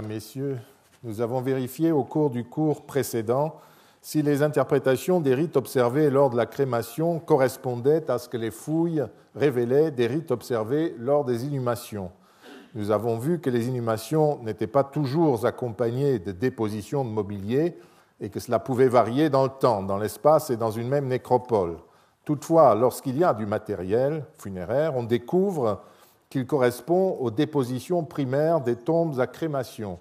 Mesdames, Messieurs, nous avons vérifié au cours du cours précédent si les interprétations des rites observés lors de la crémation correspondaient à ce que les fouilles révélaient des rites observés lors des inhumations. Nous avons vu que les inhumations n'étaient pas toujours accompagnées de dépositions de mobilier et que cela pouvait varier dans le temps, dans l'espace et dans une même nécropole. Toutefois, lorsqu'il y a du matériel funéraire, on découvre qu'il correspond aux dépositions primaires des tombes à crémation,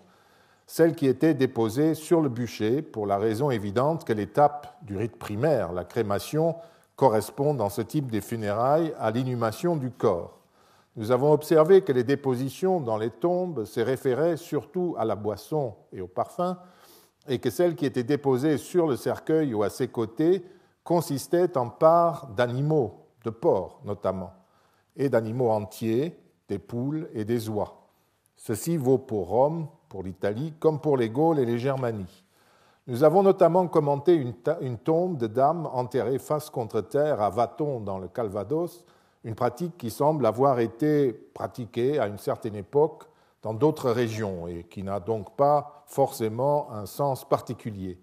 celles qui étaient déposées sur le bûcher pour la raison évidente que l'étape du rite primaire, la crémation, correspond dans ce type de funérailles à l'inhumation du corps. Nous avons observé que les dépositions dans les tombes se référaient surtout à la boisson et au parfum, et que celles qui étaient déposées sur le cercueil ou à ses côtés consistaient en parts d'animaux, de porcs notamment et d'animaux entiers, des poules et des oies. Ceci vaut pour Rome, pour l'Italie, comme pour les Gaules et les Germanies. Nous avons notamment commenté une, tombe de dames enterrée face contre terre à Vaton dans le Calvados, une pratique qui semble avoir été pratiquée à une certaine époque dans d'autres régions et qui n'a donc pas forcément un sens particulier.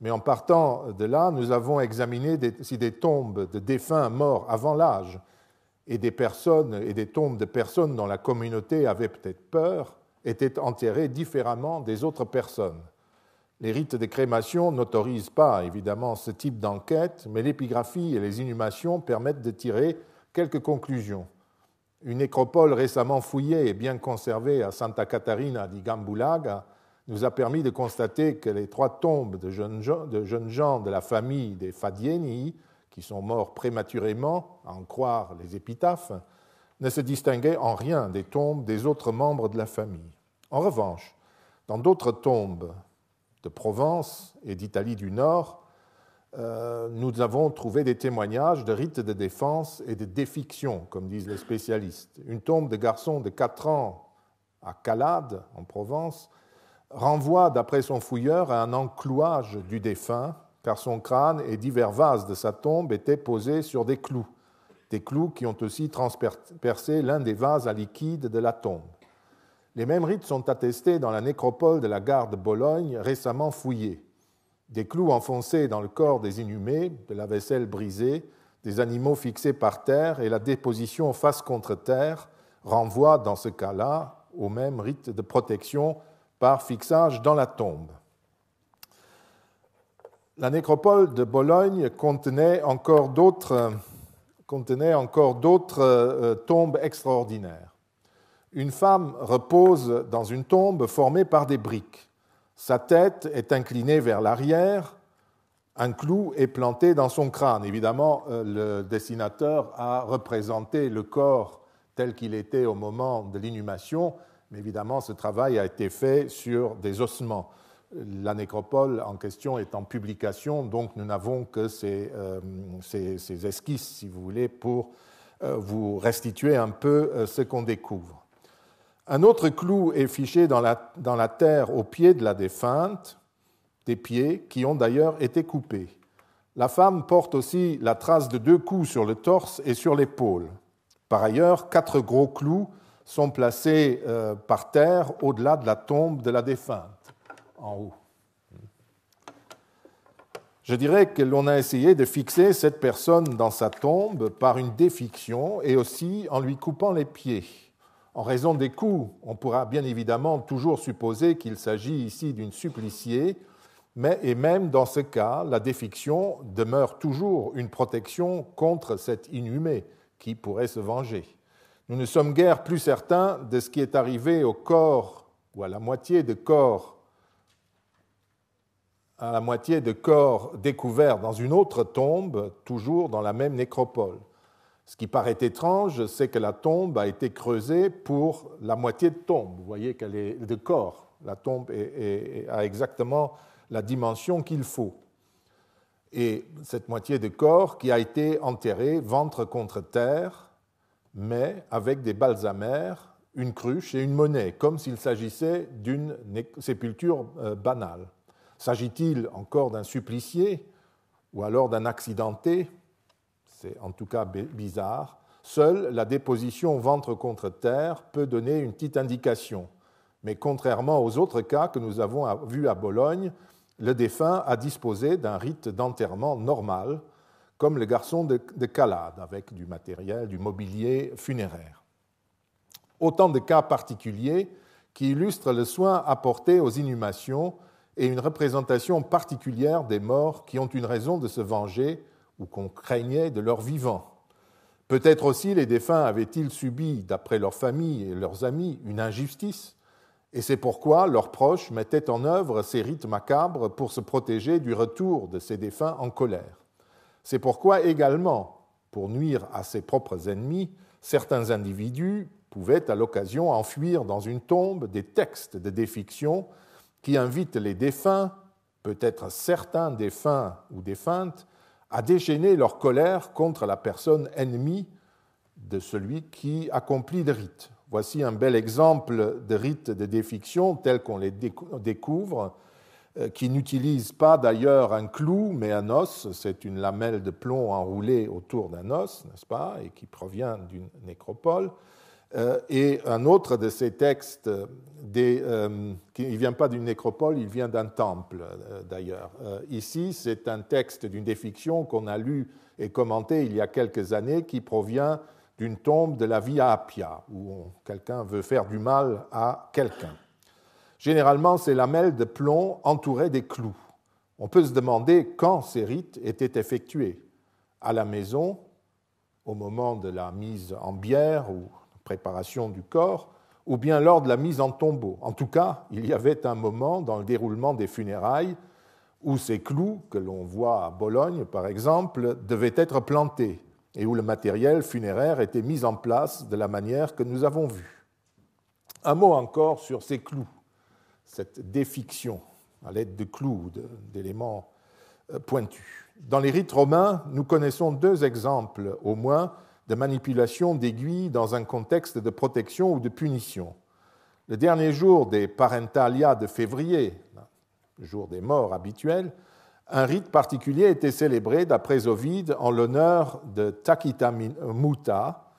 Mais en partant de là, nous avons examiné si des tombes de défunts morts avant l'âge et des tombes de personnes dont la communauté avait peut-être peur étaient enterrées différemment des autres personnes. Les rites de crémation n'autorisent pas évidemment ce type d'enquête, mais l'épigraphie et les inhumations permettent de tirer quelques conclusions. Une nécropole récemment fouillée et bien conservée à Santa Catarina di Gambulaga nous a permis de constater que les trois tombes de jeunes de, jeunes gens de la famille des Fadieni qui sont morts prématurément, à en croire les épitaphes, ne se distinguaient en rien des tombes des autres membres de la famille. En revanche, dans d'autres tombes de Provence et d'Italie du Nord, euh, nous avons trouvé des témoignages de rites de défense et de défiction, comme disent les spécialistes. Une tombe de garçon de 4 ans à Calade, en Provence, renvoie, d'après son fouilleur, à un enclouage du défunt car son crâne et divers vases de sa tombe étaient posés sur des clous, des clous qui ont aussi transpercé l'un des vases à liquide de la tombe. Les mêmes rites sont attestés dans la nécropole de la gare de Bologne récemment fouillée. Des clous enfoncés dans le corps des inhumés, de la vaisselle brisée, des animaux fixés par terre et la déposition face contre terre renvoient dans ce cas-là au même rite de protection par fixage dans la tombe la nécropole de Bologne contenait encore d'autres euh, tombes extraordinaires. Une femme repose dans une tombe formée par des briques. Sa tête est inclinée vers l'arrière, un clou est planté dans son crâne. Évidemment, euh, le dessinateur a représenté le corps tel qu'il était au moment de l'inhumation, mais évidemment, ce travail a été fait sur des ossements la nécropole en question est en publication, donc nous n'avons que ces, euh, esquisses, si vous voulez, pour euh, vous restituer un peu euh, ce qu'on découvre. Un autre clou est fiché dans la terre au pied de la défunte, des pieds qui ont d'ailleurs été coupés. La femme porte aussi la trace de deux coups sur le torse et sur l'épaule. Par ailleurs, quatre gros clous sont placés par terre au-delà de la tombe de la défunte. Je dirais que l'on a essayé de fixer cette personne dans sa tombe par une défiction et aussi en lui coupant les pieds. En raison des coups, on pourra bien évidemment toujours supposer qu'il s'agit ici d'une suppliciée, mais et même dans ce cas, la défiction demeure toujours une protection contre cet inhumé qui pourrait se venger. Nous ne sommes guère plus certains de ce qui est arrivé au corps ou à la moitié de corps à la moitié de corps découvert dans une autre tombe, toujours dans la même nécropole. Ce qui paraît étrange, c'est que la tombe a été creusée pour la moitié de tombe. Vous voyez qu'elle est de corps. La tombe a exactement la dimension qu'il faut. Et cette moitié de corps qui a été enterrée ventre contre terre, mais avec des balsamères, une cruche et une monnaie, comme s'il s'agissait d'une sépulture euh, banale. S'agit-il encore d'un supplicié ou alors d'un accidenté C'est en tout cas bizarre. Seule la déposition ventre contre terre peut donner une petite indication. Mais contrairement aux autres cas que nous avons vus à Bologne, le défunt a disposé d'un rite d'enterrement normal, comme le garçon de, Calade, avec du matériel, du mobilier funéraire. Autant de cas particuliers qui illustrent le soin apporté aux inhumations et une représentation particulière des morts qui ont une raison de se venger ou qu'on craignait de leurs vivants. Peut-être aussi les défunts avaient-ils subi, d'après leurs famille et leurs amis, une injustice, et c'est pourquoi leurs proches mettaient en œuvre ces rites macabres pour se protéger du retour de ces défunts en colère. C'est pourquoi également, pour nuire à ses propres ennemis, certains individus pouvaient à l'occasion enfuir dans une tombe des textes de défiction qui invite les défunts, peut-être certains défunts ou défuntes, à déchaîner leur colère contre la personne ennemie de celui qui accomplit le rite. Voici un bel exemple de rite de défiction tel qu'on les découvre, euh, qui n'utilise pas d'ailleurs un clou, mais un os. C'est une lamelle de plomb enroulée autour d'un os, n'est-ce pas, et qui provient d'une nécropole. Euh, et un autre de ces textes, euh, des, euh, qui ne vient pas d'une nécropole, il vient d'un temple d'ailleurs. ici, c'est un texte d'une défiction qu'on a lu et commenté il y a quelques années qui provient d'une tombe de la Via Appia, où quelqu'un veut faire du mal à quelqu'un. Généralement, ces lamelles de plomb entourée des clous. On peut se demander quand ces rites étaient effectués. À la maison, au moment de la mise en bière ou préparation du corps, ou bien lors de la mise en tombeau. En tout cas, il y avait un moment dans le déroulement des funérailles où ces clous, que l'on voit à Bologne par exemple, devaient être plantés et où le matériel funéraire était mis en place de la manière que nous avons vue. Un mot encore sur ces clous, cette défiction à l'aide de clous, d'éléments euh, pointus. Dans les rites romains, nous connaissons deux exemples au moins de manipulation d'aiguilles dans un contexte de protection ou de punition. Le dernier jour des Parentalia de février, jour des morts habituels, un rite particulier était célébré d'après Ovide en l'honneur de Takita euh, Muta,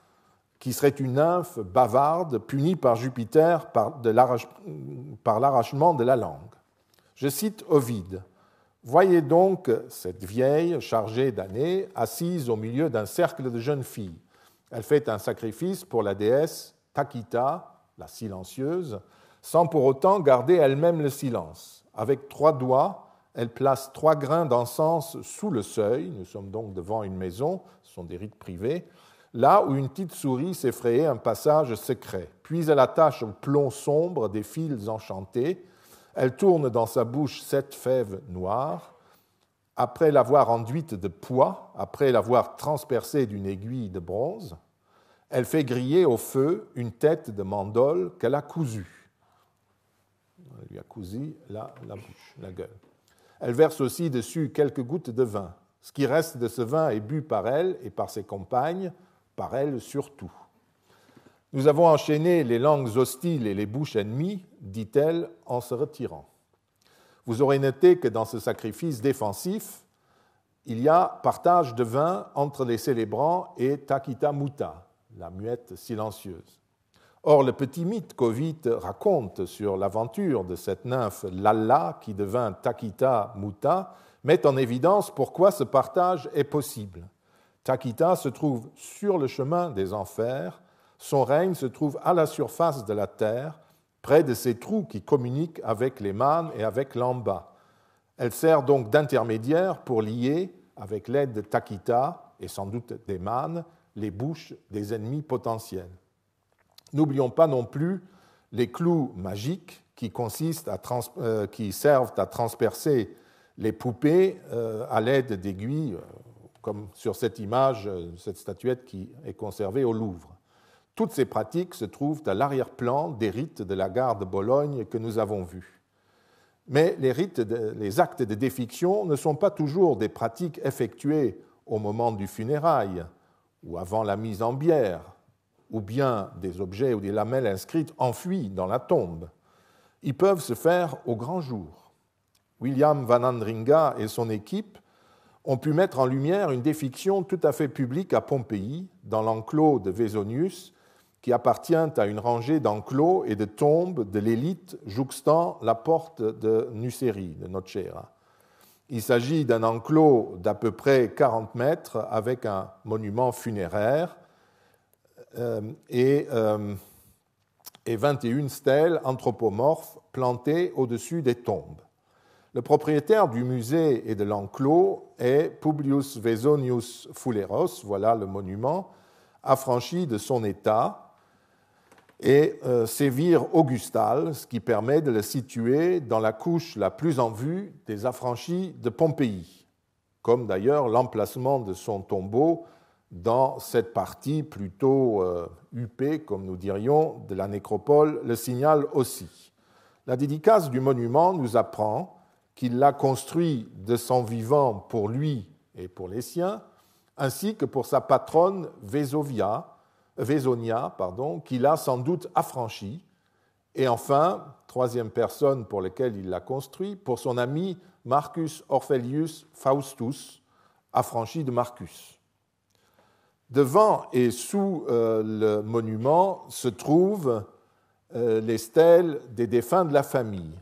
qui serait une nymphe bavarde punie par Jupiter par, par l'arrachement de la langue. Je cite Ovide. Voyez donc cette vieille chargée d'années assise au milieu d'un cercle de jeunes filles. Elle fait un sacrifice pour la déesse Takita, la silencieuse, sans pour autant garder elle-même le silence. Avec trois doigts, elle place trois grains d'encens sous le seuil, nous sommes donc devant une maison, ce sont des rites privés, là où une petite souris s'effrayait un passage secret. Puis elle attache au plomb sombre des fils enchantés, elle tourne dans sa bouche sept fèves noires, après l'avoir enduite de poids, après l'avoir transpercée d'une aiguille de bronze, elle fait griller au feu une tête de mandole qu'elle a cousue. Elle lui a cousi la, la bouche, la gueule. Elle verse aussi dessus quelques gouttes de vin. Ce qui reste de ce vin est bu par elle et par ses compagnes, par elle surtout. Nous avons enchaîné les langues hostiles et les bouches ennemies, dit-elle en se retirant. Vous aurez noté que dans ce sacrifice défensif, il y a partage de vin entre les célébrants et Takita Muta, la muette silencieuse. Or, le petit mythe qu'Ovite raconte sur l'aventure de cette nymphe Lalla, qui devint Takita Muta, met en évidence pourquoi ce partage est possible. Takita se trouve sur le chemin des enfers, son règne se trouve à la surface de la terre, près de ces trous qui communiquent avec les mânes et avec l'amba. Elle sert donc d'intermédiaire pour lier, avec l'aide de Takita et sans doute des mânes, les bouches des ennemis potentiels. N'oublions pas non plus les clous magiques qui, consistent euh, qui servent à transpercer les poupées euh, à l'aide d'aiguilles, euh, comme sur cette image, cette statuette qui est conservée au Louvre. Toutes ces pratiques se trouvent à l'arrière-plan des rites de la gare de Bologne que nous avons vus. Mais les, rites les actes de défiction ne sont pas toujours des pratiques effectuées au moment du funérail ou avant la mise en bière, ou bien des objets ou des lamelles inscrites enfuis dans la tombe. Ils peuvent se faire au grand jour. William Van Andringa et son équipe ont pu mettre en lumière une défiction tout à fait publique à Pompéi, dans l'enclos de Vesonius, qui appartient à une rangée d'enclos et de tombes de l'élite jouxtant la porte de Nucérie, de Nocera. Il s'agit d'un enclos d'à peu près 40 mètres avec un monument funéraire euh, et, euh, et 21 stèles anthropomorphes plantées au-dessus des tombes. Le propriétaire du musée et de l'enclos est Publius Vesonius Fuleros, voilà le monument, affranchi de son état, et sévire euh, sévir augustal, ce qui permet de le situer dans la couche la plus en vue des affranchis de Pompéi, comme d'ailleurs l'emplacement de son tombeau dans cette partie plutôt euh, huppée, comme nous dirions, de la nécropole le signale aussi. La dédicace du monument nous apprend qu'il l'a construit de son vivant pour lui et pour les siens, ainsi que pour sa patronne Vesovia, Vesonia, pardon, qu'il a sans doute affranchi. Et enfin, troisième personne pour laquelle il l'a construit, pour son ami Marcus Orphelius Faustus, affranchi de Marcus. Devant et sous euh, le monument se trouvent euh, les stèles des défunts de la famille.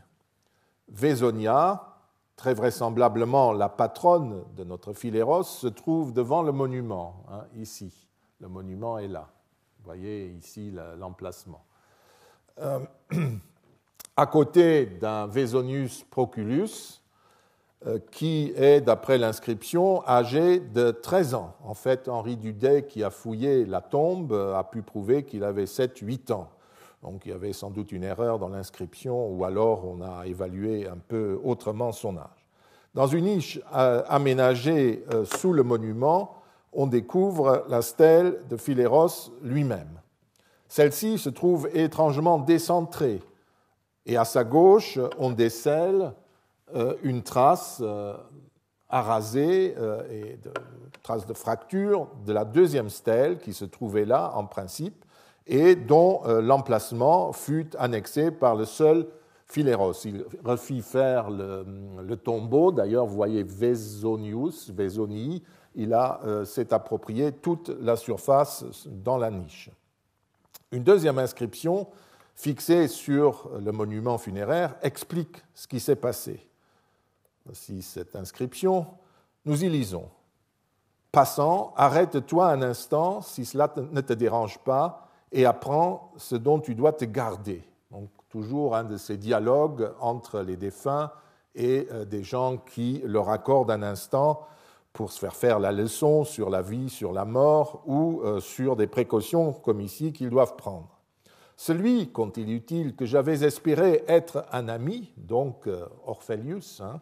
Vesonia, très vraisemblablement la patronne de notre Philéros, se trouve devant le monument, hein, ici. Le monument est là. Vous voyez ici l'emplacement. Euh, à côté d'un Vesonius proculus, euh, qui est, d'après l'inscription, âgé de 13 ans. En fait, Henri Dudet, qui a fouillé la tombe, euh, a pu prouver qu'il avait 7-8 ans. Donc il y avait sans doute une erreur dans l'inscription, ou alors on a évalué un peu autrement son âge. Dans une niche aménagée sous le monument, on découvre la stèle de Phileros lui-même. Celle-ci se trouve étrangement décentrée, et à sa gauche, on décèle euh, une trace arasée euh, euh, et de, trace de fracture de la deuxième stèle qui se trouvait là en principe et dont l'emplacement fut annexé par le seul Phileros. Il refit faire le, tombeau, d'ailleurs, vous voyez Vesonius, Vesonii, il euh, s'est approprié toute la surface dans la niche. Une deuxième inscription fixée sur le monument funéraire explique ce qui s'est passé. Voici cette inscription. Nous y lisons. Passant, arrête-toi un instant si cela ne te dérange pas et apprends ce dont tu dois te garder. Donc, toujours un de ces dialogues entre les défunts et euh, des gens qui leur accordent un instant pour se faire faire la leçon sur la vie, sur la mort ou euh, sur des précautions comme ici qu'ils doivent prendre. Celui, continue t utile, que j'avais espéré être un ami, donc euh, Orphélius, hein,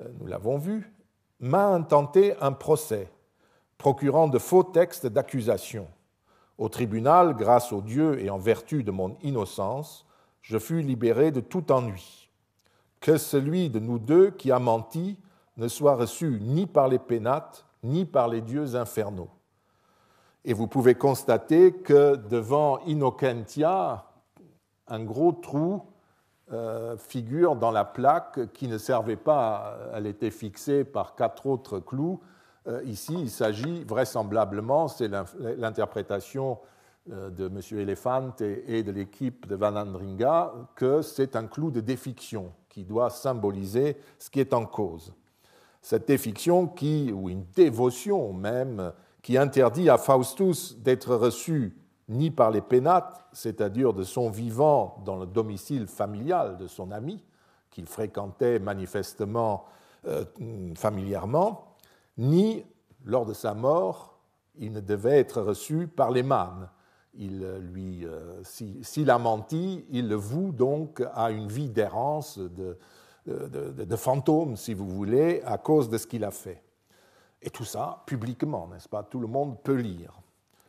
euh, nous l'avons vu, m'a intenté un procès, procurant de faux textes d'accusation. Au tribunal, grâce au Dieu et en vertu de mon innocence, je fus libéré de tout ennui. Que celui de nous deux qui a menti ne soit reçu ni par les pénates, ni par les dieux infernaux. Et vous pouvez constater que devant Innocentia, un gros trou euh, figure dans la plaque qui ne servait pas, elle était fixée par quatre autres clous. Euh, ici, il s'agit vraisemblablement, c'est l'interprétation euh, de M. Elephant et de l'équipe de Van Andringa, que c'est un clou de défiction qui doit symboliser ce qui est en cause cette défiction qui, ou une dévotion même, qui interdit à Faustus d'être reçu ni par les pénates, c'est-à-dire de son vivant dans le domicile familial de son ami, qu'il fréquentait manifestement euh, familièrement, ni lors de sa mort, il ne devait être reçu par les mânes. Il euh, lui, euh, s'il a menti, il le voue donc à une vie d'errance, de, de, de, fantôme, si vous voulez, à cause de ce qu'il a fait. Et tout ça publiquement, n'est-ce pas Tout le monde peut lire.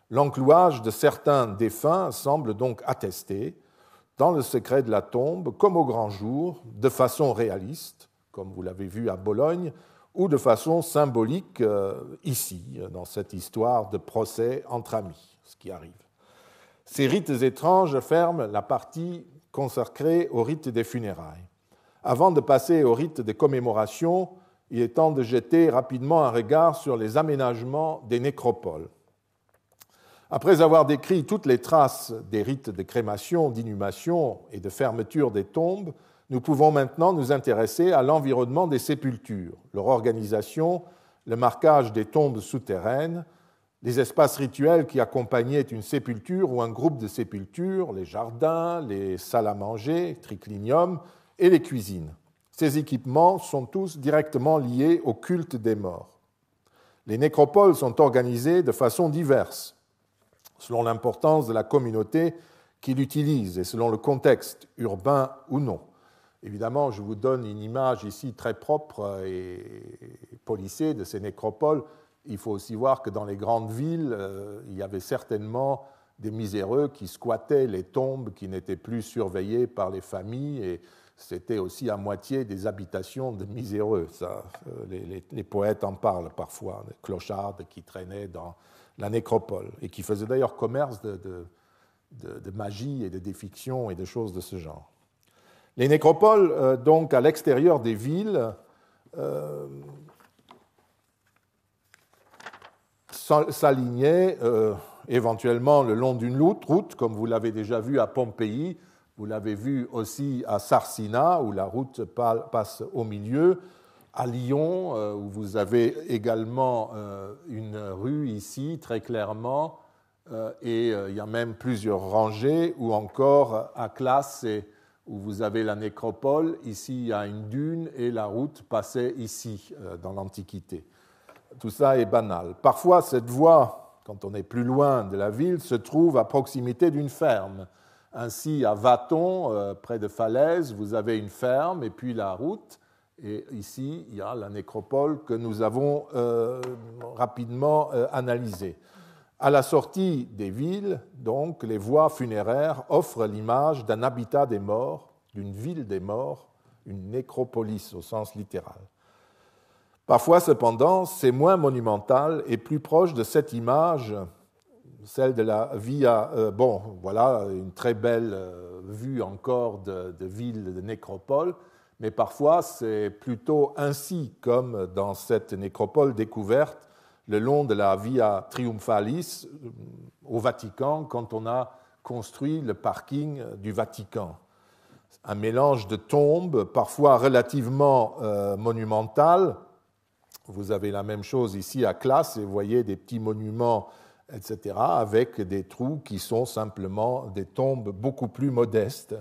L'enclouage de certains défunts semble donc attesté, dans le secret de la tombe, comme au grand jour, de façon réaliste, comme vous l'avez vu à Bologne, ou de façon symbolique euh, ici, dans cette histoire de procès entre amis, ce qui arrive. Ces rites étranges ferment la partie consacrée au rite des funérailles. Avant de passer au rite des commémorations, il est temps de jeter rapidement un regard sur les aménagements des nécropoles. Après avoir décrit toutes les traces des rites de crémation, d'inhumation et de fermeture des tombes, nous pouvons maintenant nous intéresser à l'environnement des sépultures, leur organisation, le marquage des tombes souterraines, les espaces rituels qui accompagnaient une sépulture ou un groupe de sépultures, les jardins, les salles à manger, triclinium, et les cuisines. Ces équipements sont tous directement liés au culte des morts. Les nécropoles sont organisées de façon diverse, selon l'importance de la communauté qui l'utilise et selon le contexte, urbain ou non. Évidemment, je vous donne une image ici très propre et policée de ces nécropoles. Il faut aussi voir que dans les grandes villes, euh, il y avait certainement des miséreux qui squattaient les tombes qui n'étaient plus surveillées par les familles et c'était aussi à moitié des habitations de miséreux. Euh, les, poètes en parlent parfois, hein, des clochards qui traînaient dans la nécropole et qui faisaient d'ailleurs commerce de, magie et de défiction et de choses de ce genre. Les nécropoles, euh, donc, à l'extérieur des villes, euh, s'alignaient éventuellement le long d'une route, comme vous l'avez déjà vu à Pompéi, vous l'avez vu aussi à Sarsina, où la route passe au milieu, à Lyon, euh, où vous avez également euh, une rue ici, très clairement, euh, et il y a même plusieurs rangées, ou encore à Classe, où vous avez la nécropole, ici il y a une dune, et la route passait ici, dans l'Antiquité. Tout ça est banal. Parfois, cette voie, quand on est plus loin de la ville, se trouve à proximité d'une ferme ainsi, à Vaton, euh, près de Falaise, vous avez une ferme et puis la route. Et ici, il y a la nécropole que nous avons euh, rapidement euh, analysée. À la sortie des villes, donc, les voies funéraires offrent l'image d'un habitat des morts, d'une ville des morts, une nécropolis au sens littéral. Parfois, cependant, c'est moins monumental et plus proche de cette image celle de la Via, euh, bon, voilà, une très belle euh, vue encore de, ville, de nécropole, mais parfois c'est plutôt ainsi, comme dans cette nécropole découverte le long de la Via Triumphalis euh, au Vatican, quand on a construit le parking du Vatican. Un mélange de tombes, parfois relativement monumentales. Vous avez la même chose ici à Classe, et vous voyez des petits monuments etc., avec des trous qui sont simplement des tombes beaucoup plus modestes,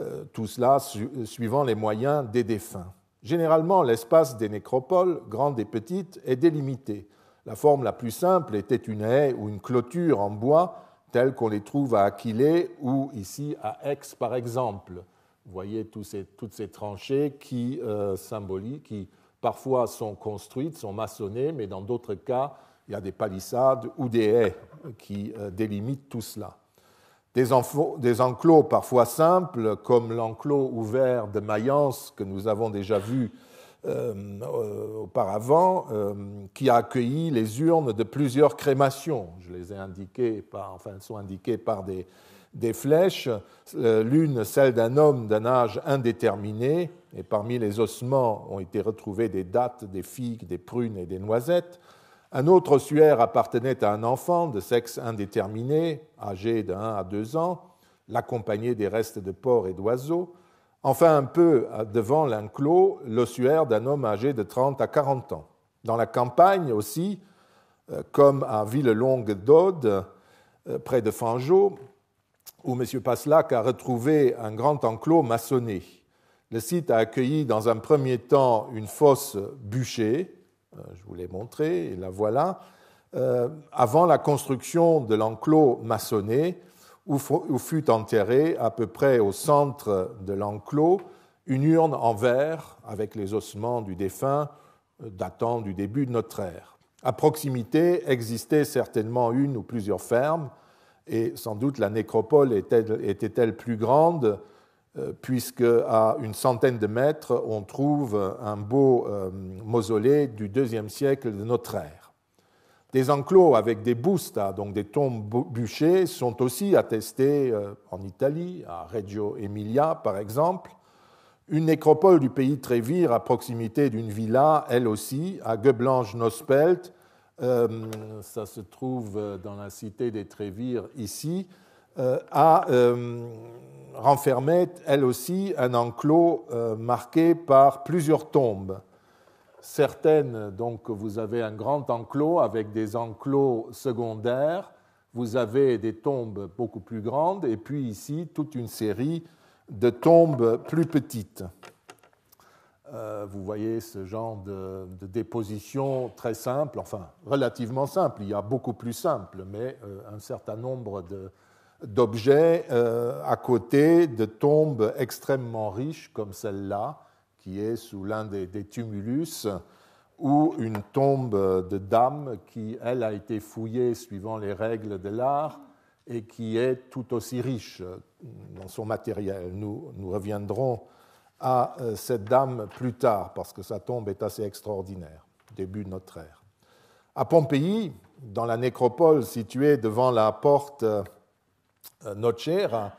euh, tout cela suivant les moyens des défunts. Généralement, l'espace des nécropoles, grandes et petites, est délimité. La forme la plus simple était une haie ou une clôture en bois, telle qu'on les trouve à Aquilée ou ici à Aix, par exemple. Vous voyez toutes ces tranchées qui, euh, symbolisent, qui parfois sont construites, sont maçonnées, mais dans d'autres cas, il y a des palissades ou des haies qui euh, délimitent tout cela. Des, enclos parfois simples, comme l'enclos ouvert de Mayence que nous avons déjà vu euh, euh, auparavant, qui a accueilli les urnes de plusieurs crémations. Je les ai indiquées, enfin, elles sont indiquées par des, flèches, l'une celle d'un homme d'un âge indéterminé, et parmi les ossements ont été retrouvés des dattes, des figues, des prunes et des noisettes. Un autre ossuaire appartenait à un enfant de sexe indéterminé, âgé de 1 à 2 ans, l'accompagné des restes de porcs et d'oiseaux. Enfin, un peu euh, devant l'enclos, l'ossuaire d'un homme âgé de 30 à 40 ans. Dans la campagne aussi, euh, comme à Villelongue d'Aude, euh, près de Fangeau, où M. Paslac a retrouvé un grand enclos maçonné. Le site a accueilli dans un premier temps une fosse bûchée, euh, je vous l'ai montré, et la voilà, euh, avant la construction de l'enclos maçonné, où, fut enterrée à peu près au centre de l'enclos une urne en verre avec les ossements du défunt euh, datant du début de notre ère. À proximité existait certainement une ou plusieurs fermes, et sans doute la nécropole était-elle plus grande euh, puisque à une centaine de mètres, on trouve un beau euh, mausolée du IIe siècle de notre ère. Des enclos avec des bustes, donc des tombes bûchées, sont aussi attestés euh, en Italie, à Reggio Emilia par exemple. Une nécropole du pays Trévire, à proximité d'une villa, elle aussi, à Geblange-Nospelt, ça se trouve dans la cité des Trévires ici, renfermait elle aussi un enclos euh, marqué par plusieurs tombes. Certaines, donc, vous avez un grand enclos avec des enclos secondaires, vous avez des tombes beaucoup plus grandes, et puis ici, toute une série de tombes plus petites. Euh, vous voyez ce genre de, déposition très simple, enfin relativement simple, il y a beaucoup plus simple, mais euh, un certain nombre de, d'objets euh, à côté de tombes extrêmement riches comme celle-là, qui est sous l'un des, tumulus, ou une tombe de dame qui, elle, a été fouillée suivant les règles de l'art et qui est tout aussi riche dans son matériel. Nous, nous reviendrons à euh, cette dame plus tard, parce que sa tombe est assez extraordinaire, début de notre ère. À Pompéi, dans la nécropole située devant la porte euh, Notcher, hein,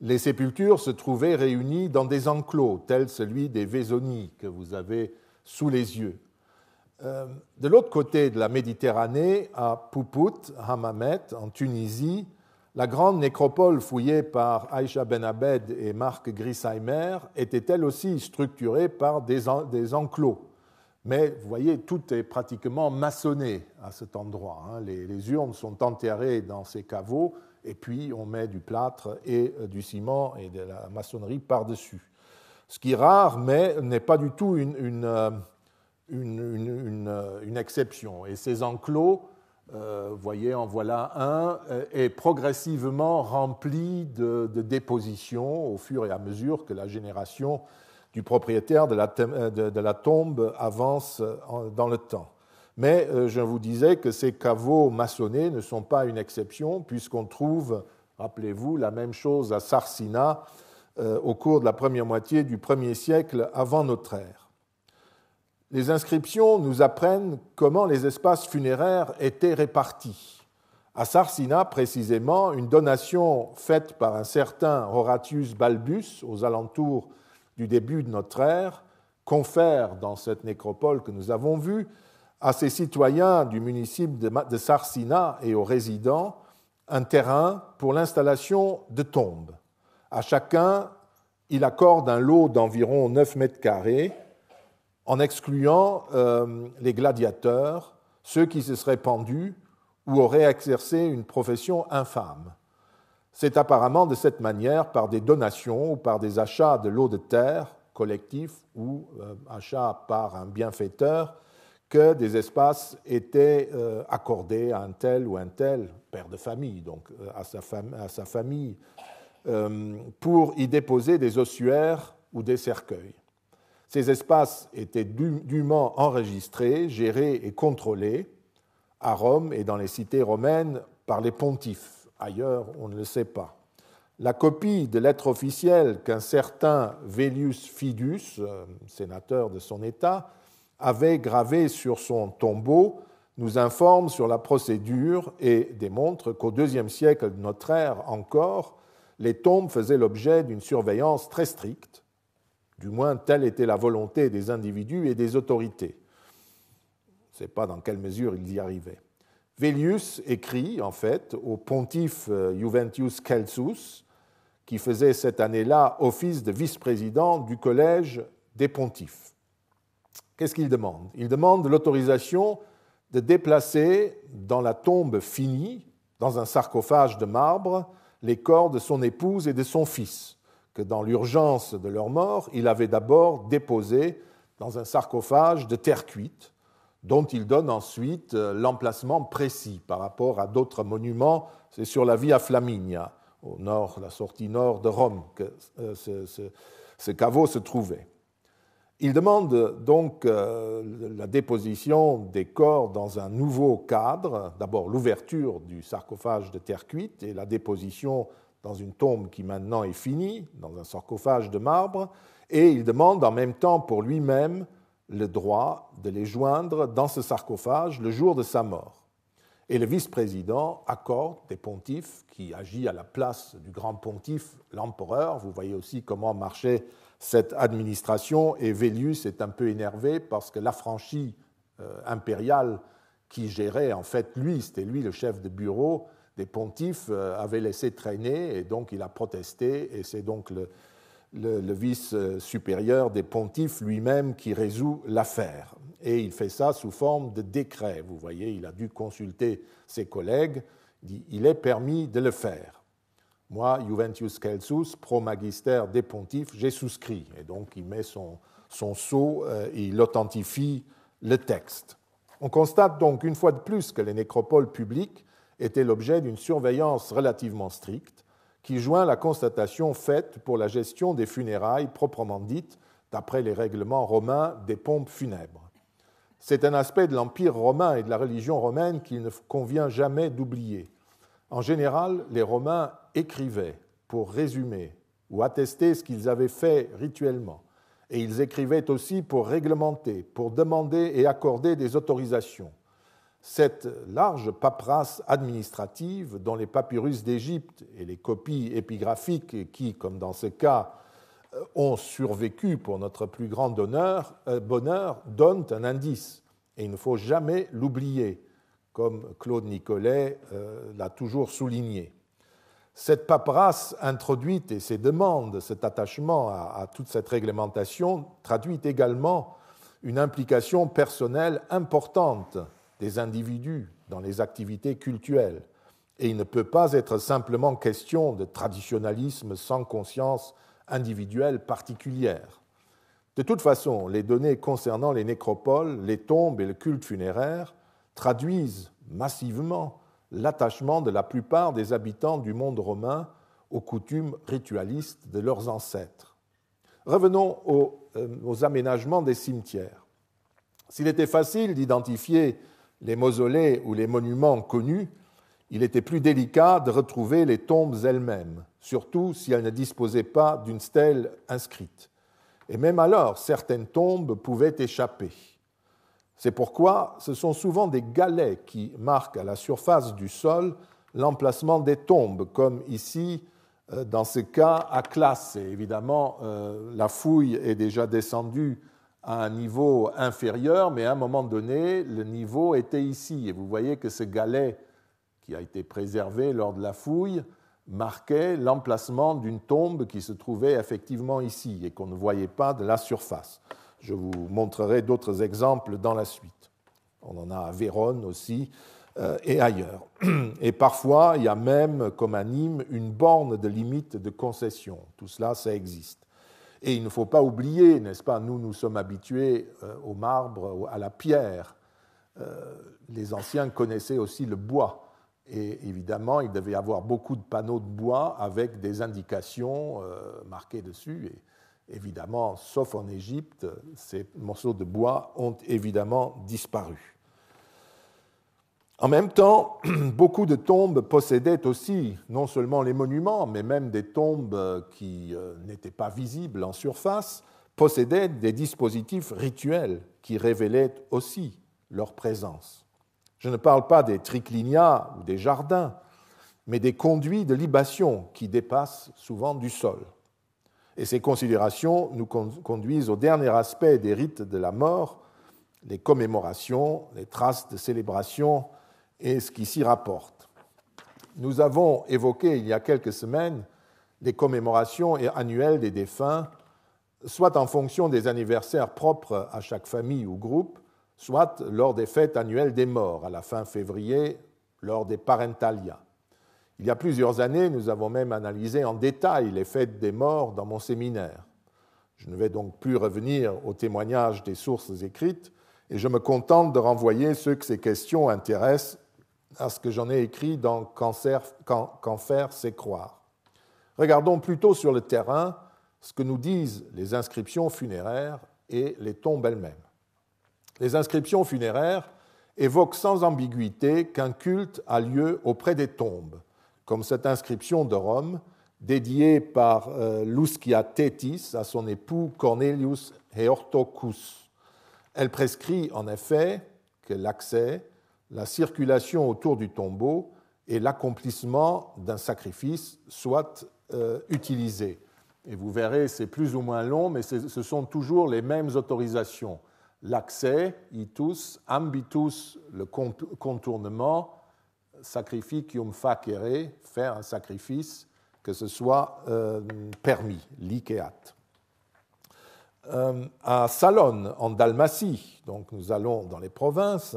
les sépultures se trouvaient réunies dans des enclos, tels celui des Vézoni que vous avez sous les yeux. Euh, de l'autre côté de la Méditerranée, à Poupout, Hammamet, en Tunisie, la grande nécropole fouillée par Aïcha Ben Abed et Marc Grisheimer était elle aussi structurée par des, enclos. Mais vous voyez, tout est pratiquement maçonné à cet endroit. Hein. les, urnes sont enterrées dans ces caveaux et puis on met du plâtre et euh, du ciment et de la maçonnerie par-dessus. Ce qui est rare, mais n'est pas du tout une, euh, euh, exception. Et ces enclos, vous voyez, en voilà un, est progressivement rempli de, dépositions au fur et à mesure que la génération du propriétaire de la, tombe avance dans le temps. Mais euh, je vous disais que ces caveaux maçonnés ne sont pas une exception, puisqu'on trouve, rappelez-vous, la même chose à Sarsina euh, au cours de la première moitié du 1er siècle avant notre ère. Les inscriptions nous apprennent comment les espaces funéraires étaient répartis. À Sarsina, précisément, une donation faite par un certain Horatius Balbus aux alentours du début de notre ère confère dans cette nécropole que nous avons vue à ses citoyens du municipe de Sarsina et aux résidents un terrain pour l'installation de tombes. À chacun, il accorde un lot d'environ 9 mètres carrés, en excluant euh, les gladiateurs, ceux qui se seraient pendus ou auraient exercé une profession infâme. C'est apparemment de cette manière, par des donations ou par des achats de lots de terre collectifs ou euh, achats par un bienfaiteur, que des espaces étaient euh, accordés à un tel ou un tel, père de famille, donc euh, à, sa famille, euh, pour y déposer des ossuaires ou des cercueils. Ces espaces étaient dûment enregistrés, gérés et contrôlés à Rome et dans les cités romaines par les pontifes. Ailleurs, on ne le sait pas. La copie de lettres officielles qu'un certain Velius Fidus, sénateur de son État, avait gravé sur son tombeau nous informe sur la procédure et démontre qu'au deuxième siècle de notre ère encore, les tombes faisaient l'objet d'une surveillance très stricte, du moins telle était la volonté des individus et des autorités. On ne sait pas dans quelle mesure ils y arrivaient. Vélius écrit en fait au pontife euh, Juventius Celsus, qui faisait cette année-là office de vice-président du collège des pontifes. Qu'est-ce qu'il demande Il demande l'autorisation de déplacer dans la tombe finie, dans un sarcophage de marbre, les corps de son épouse et de son fils, que dans l'urgence de leur mort, il avait d'abord déposé dans un sarcophage de terre cuite, dont il donne ensuite euh, l'emplacement précis par rapport à d'autres monuments. C'est sur la Via Flaminia, au nord, la sortie nord de Rome, que euh, ce caveau se trouvait. Il demande donc euh, la déposition des corps dans un nouveau cadre, d'abord l'ouverture du sarcophage de terre cuite et la déposition dans une tombe qui maintenant est finie, dans un sarcophage de marbre, et il demande en même temps pour lui-même le droit de les joindre dans ce sarcophage le jour de sa mort. Et le vice-président accorde des pontifes qui agit à la place du grand pontife, l'empereur. Vous voyez aussi comment marchait cette administration et Vélius est un peu énervé parce que l'affranchi euh, impérial qui gérait, en fait, lui, c'était lui le chef de bureau des pontifes, euh, avait laissé traîner et donc il a protesté et c'est donc le, vice euh, supérieur des pontifes lui-même qui résout l'affaire. Et il fait ça sous forme de décret. Vous voyez, il a dû consulter ses collègues. Il est permis de le faire. Moi, Juventius Celsus, pro-magister des pontifs, j'ai souscrit. Et donc, il met son, sceau et euh, il authentifie le texte. On constate donc une fois de plus que les nécropoles publiques étaient l'objet d'une surveillance relativement stricte qui joint la constatation faite pour la gestion des funérailles proprement dites d'après les règlements romains des pompes funèbres. C'est un aspect de l'Empire romain et de la religion romaine qu'il ne convient jamais d'oublier. En général, les Romains écrivaient pour résumer ou attester ce qu'ils avaient fait rituellement, et ils écrivaient aussi pour réglementer, pour demander et accorder des autorisations. Cette large paperasse administrative dont les papyrus d'Égypte et les copies épigraphiques qui, comme dans ce cas, euh, ont survécu pour notre plus grand euh, bonheur donnent un indice, et il ne faut jamais l'oublier comme Claude Nicolet euh, l'a toujours souligné. Cette paperasse introduite et ces demandes, cet attachement à, à toute cette réglementation traduit également une implication personnelle importante des individus dans les activités cultuelles. Et il ne peut pas être simplement question de traditionnalisme sans conscience individuelle particulière. De toute façon, les données concernant les nécropoles, les tombes et le culte funéraire traduisent massivement l'attachement de la plupart des habitants du monde romain aux coutumes ritualistes de leurs ancêtres. Revenons aux, euh, aux aménagements des cimetières. S'il était facile d'identifier les mausolées ou les monuments connus, il était plus délicat de retrouver les tombes elles-mêmes, surtout si elles ne disposaient pas d'une stèle inscrite. Et même alors, certaines tombes pouvaient échapper. C'est pourquoi ce sont souvent des galets qui marquent à la surface du sol l'emplacement des tombes, comme ici, euh, dans ce cas, à classe. évidemment, euh, la fouille est déjà descendue à un niveau inférieur, mais à un moment donné, le niveau était ici. Et vous voyez que ce galet qui a été préservé lors de la fouille marquait l'emplacement d'une tombe qui se trouvait effectivement ici et qu'on ne voyait pas de la surface. Je vous montrerai d'autres exemples dans la suite. On en a à Vérone aussi euh, et ailleurs. Et parfois, il y a même, comme à Nîmes, une borne de limite de concession. Tout cela, ça existe. Et il ne faut pas oublier, n'est-ce pas, nous, nous sommes habitués euh, au marbre, à la pierre. Euh, les anciens connaissaient aussi le bois. Et évidemment, il devait y avoir beaucoup de panneaux de bois avec des indications marquées dessus. Évidemment, sauf en Égypte, ces morceaux de bois ont évidemment disparu. En même temps, beaucoup de tombes possédaient aussi non seulement les monuments, mais même des tombes qui euh, n'étaient pas visibles en surface, possédaient des dispositifs rituels qui révélaient aussi leur présence. Je ne parle pas des triclinias ou des jardins, mais des conduits de libation qui dépassent souvent du sol. Et ces considérations nous conduisent au dernier aspect des rites de la mort, les commémorations, les traces de célébration et ce qui s'y rapporte. Nous avons évoqué il y a quelques semaines les commémorations annuelles des défunts, soit en fonction des anniversaires propres à chaque famille ou groupe, soit lors des fêtes annuelles des morts à la fin février, lors des parentalia. Il y a plusieurs années, nous avons même analysé en détail les fêtes des morts dans mon séminaire. Je ne vais donc plus revenir au témoignage des sources écrites et je me contente de renvoyer ceux que ces questions intéressent à ce que j'en ai écrit dans Qu'en faire, c'est croire. Regardons plutôt sur le terrain ce que nous disent les inscriptions funéraires et les tombes elles-mêmes. Les inscriptions funéraires évoquent sans ambiguïté qu'un culte a lieu auprès des tombes, comme cette inscription de Rome dédiée par euh, Luscia à son époux Cornelius Heortocus. Elle prescrit en effet que l'accès, la circulation autour du tombeau et l'accomplissement d'un sacrifice soient euh, utilisés. Et vous verrez, c'est plus ou moins long, mais ce sont toujours les mêmes autorisations. L'accès, itus, ambitus, le contournement, sacrificium facere, faire un sacrifice, que ce soit euh, permis, l'ikeat. Euh, à Salon en Dalmatie, donc nous allons dans les provinces,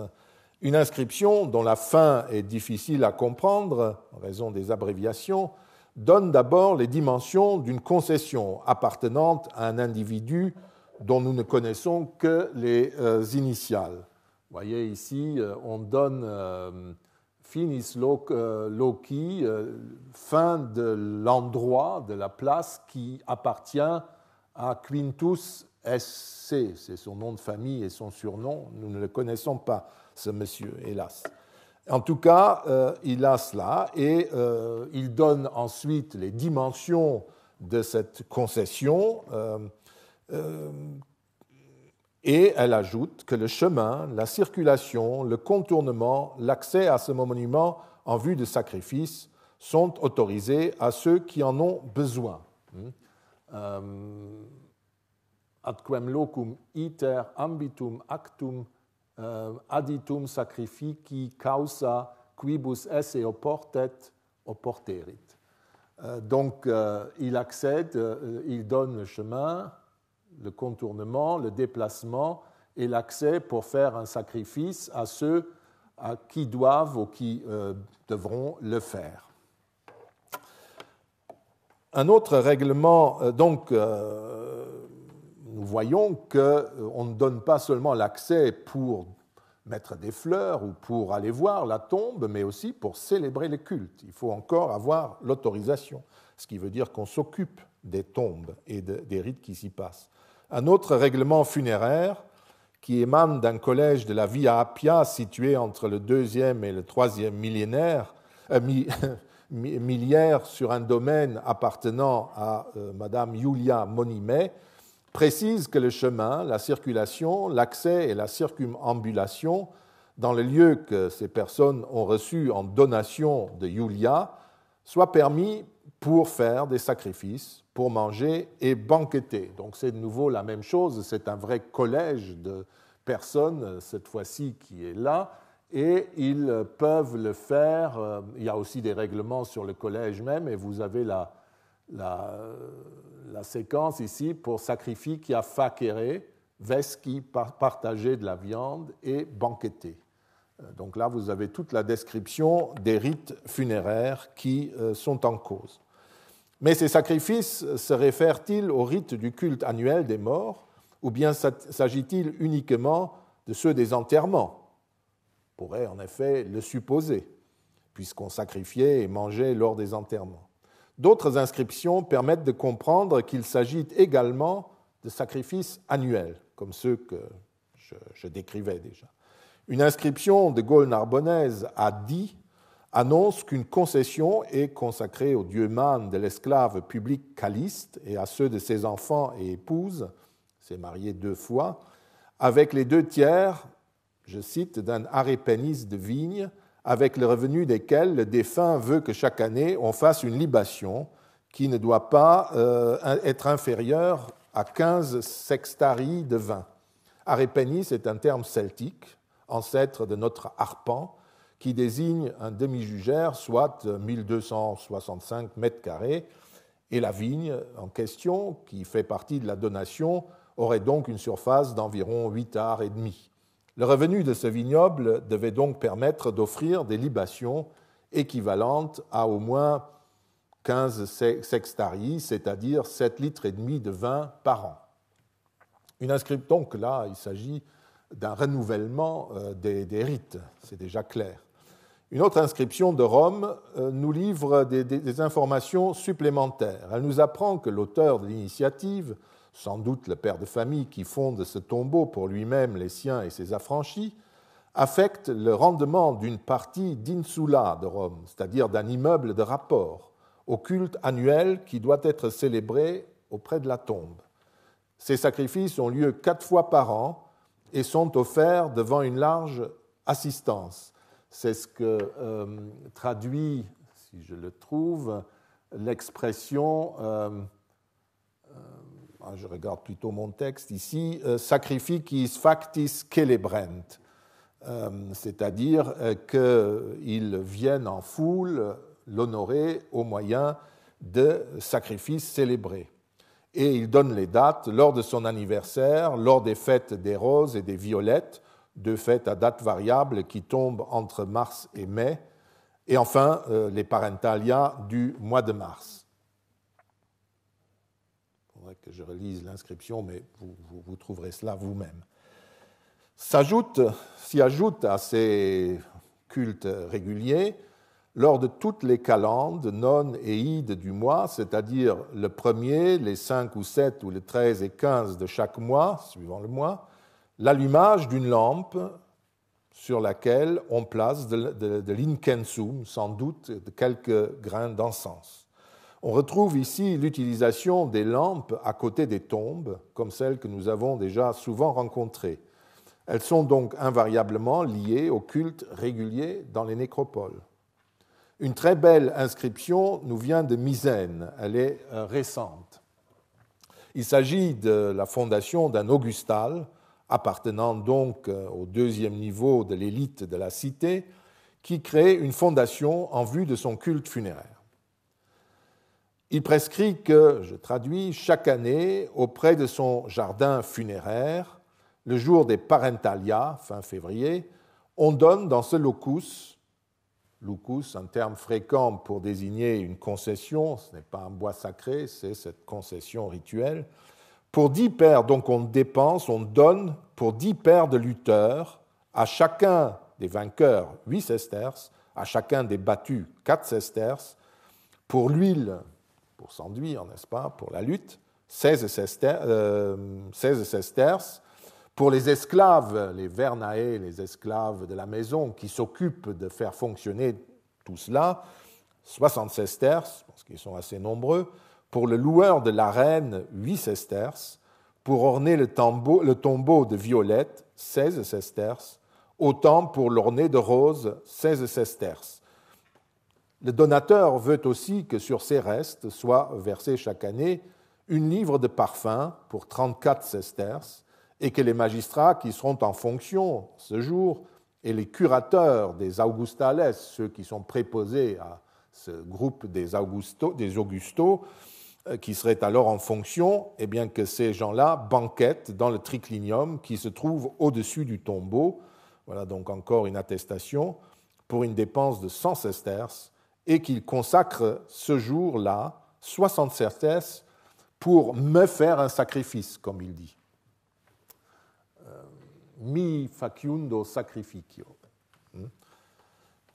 une inscription dont la fin est difficile à comprendre en raison des abréviations donne d'abord les dimensions d'une concession appartenant à un individu dont nous ne connaissons que les euh, initiales. Vous voyez ici, on donne finis euh, Loki. Euh, fin de l'endroit, de la place qui appartient à Quintus SC. C'est son nom de famille et son surnom. Nous ne le connaissons pas, ce monsieur, hélas. En tout cas, euh, il a cela et il donne ensuite les dimensions de cette concession euh, et elle ajoute que le chemin, la circulation, le contournement, l'accès à ce monument en vue de sacrifice sont autorisés à ceux qui en ont besoin. Hmm. Euh, ad quem locum iter ambitum actum euh, aditum sacrifici causa quibus esse opportet, opporterit. Euh, donc, il accède, il donne le chemin, le contournement, le déplacement et l'accès pour faire un sacrifice à ceux à qui doivent ou qui euh, devront le faire. Un autre règlement, euh, donc, euh, nous voyons qu'on ne donne pas seulement l'accès pour mettre des fleurs ou pour aller voir la tombe, mais aussi pour célébrer les cultes. Il faut encore avoir l'autorisation, ce qui veut dire qu'on s'occupe des tombes et des rites qui s'y passent un autre règlement funéraire qui émane d'un collège de la Via Appia situé entre le deuxième et le troisième millénaire, euh, sur un domaine appartenant à euh, Madame Julia Monimet, précise que le chemin, la circulation, l'accès et la circumambulation dans le lieu que ces personnes ont reçus en donation de Julia soient permis pour faire des sacrifices, pour manger et banqueter. Donc c'est de nouveau la même chose, c'est un vrai collège de personnes, euh, cette fois-ci, qui est là, et ils euh, peuvent le faire. Euh, il y a aussi des règlements sur le collège même, et vous avez la, séquence ici pour sacrifier qui a fakéré, veski, partager de la viande et banqueter. Donc là, vous avez toute la description des rites funéraires qui sont en cause. Mais ces sacrifices se réfèrent-ils au rite du culte annuel des morts, ou bien s'agit-il uniquement de ceux des enterrements On pourrait en effet le supposer, puisqu'on sacrifiait et mangeait lors des enterrements. D'autres inscriptions permettent de comprendre qu'il s'agit également de sacrifices annuels, comme ceux que je, décrivais déjà. Une inscription de Gaulle Narbonnaise a dit annonce qu'une concession est consacrée au dieu Man de l'esclave public Caliste et à ceux de ses enfants et épouses, c'est marié deux fois, avec les deux tiers, je cite, d'un arépénis de vigne, avec le revenu desquels le défunt veut que chaque année on fasse une libation qui ne doit pas euh, être inférieure à 15 sextarii de vin. Arépénis est un terme celtique, ancêtre de notre arpent, qui désigne un demi-jugère, soit 1265 euh, mètres carrés, et la vigne en question, qui fait partie de la donation, aurait donc une surface d'environ 8 arts et demi. Le revenu de ce vignoble devait donc permettre d'offrir des libations équivalentes à au moins 15 sextaries, c'est-à-dire 7 litres et demi de vin par an. Une inscription, que là, il s'agit d'un renouvellement euh, des rites, c'est déjà clair. Une autre inscription de Rome euh, nous livre des, informations supplémentaires. Elle nous apprend que l'auteur de l'initiative, sans doute le père de famille qui fonde ce tombeau pour lui-même, les siens et ses affranchis, affecte le rendement d'une partie d'insula de Rome, c'est-à-dire d'un immeuble de rapport, au culte annuel qui doit être célébré auprès de la tombe. Ces sacrifices ont lieu quatre fois par an et sont offerts devant une large assistance c'est ce que euh, traduit, si je le trouve, l'expression, euh, euh, ah, je regarde plutôt mon texte ici, sacrificis factis celebrent, c'est-à-dire qu'ils viennent en foule l'honorer au moyen de sacrifices célébrés. Et il donne les dates lors de son anniversaire, lors des fêtes des roses et des violettes, de fait à date variable qui tombent entre mars et mai, et enfin euh, les parentalia du mois de mars. Il faudrait que je relise l'inscription, mais vous, vous, trouverez cela vous-même. S'ajoute, s'y ajoute à ces cultes réguliers, lors de toutes les calendes non et ides du mois, c'est-à-dire le premier, les 5 ou 7 ou les 13 et 15 de chaque mois, suivant le mois, l'allumage d'une lampe sur laquelle on place de, de, sans doute de quelques grains d'encens. On retrouve ici l'utilisation des lampes à côté des tombes, comme celles que nous avons déjà souvent rencontrées. Elles sont donc invariablement liées au culte régulier dans les nécropoles. Une très belle inscription nous vient de Misène, elle est euh, récente. Il s'agit de la fondation d'un augustal appartenant donc euh, au deuxième niveau de l'élite de la cité, qui crée une fondation en vue de son culte funéraire. Il prescrit que, je traduis, chaque année, auprès de son jardin funéraire, le jour des Parentalia, fin février, on donne dans ce locus, locus, un terme fréquent pour désigner une concession, ce n'est pas un bois sacré, c'est cette concession rituelle, pour dix paires, donc on dépense, on donne pour dix paires de lutteurs, à chacun des vainqueurs huit sesterces, à chacun des battus quatre sesterces, pour l'huile, pour s'enduire, n'est-ce pas, pour la lutte, 16 sesterces, 16 euh, sesterces, pour les esclaves, les vernae, les esclaves de la maison qui s'occupent de faire fonctionner tout cela, 60 sesterces, parce qu'ils sont assez nombreux, pour le loueur de la reine, 8 sesterces, pour orner le tombeau, de Violette, 16 sesterces, autant pour l'orner de rose, 16 sesterces. Le donateur veut aussi que sur ses restes soit versé chaque année une livre de parfum pour 34 sesterces, et que les magistrats qui seront en fonction ce jour et les curateurs des Augustales, ceux qui sont préposés à ce groupe des, Augusto, des Augustos, euh, qui serait alors en fonction, et eh bien que ces gens-là banquettent dans le triclinium qui se trouve au-dessus du tombeau. Voilà donc encore une attestation pour une dépense de 100 sesterces et qu'ils consacrent ce jour-là 60 sesterces pour me faire un sacrifice, comme il dit. Euh, mi faciundo sacrificio.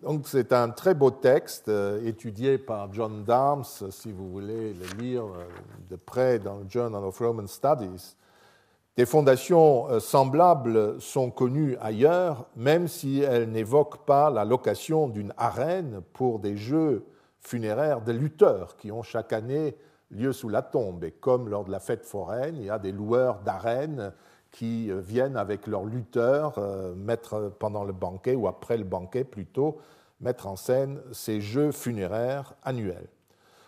Donc c'est un très beau texte euh, étudié par John Darms, si vous voulez le lire euh, de près dans le Journal of Roman Studies. Des fondations euh, semblables sont connues ailleurs, même si elles n'évoquent pas la location d'une arène pour des jeux funéraires de lutteurs qui ont chaque année lieu sous la tombe. Et comme lors de la fête foraine, il y a des loueurs d'arènes qui euh, viennent avec leurs lutteurs euh, mettre pendant le banquet ou après le banquet plutôt mettre en scène ces jeux funéraires annuels.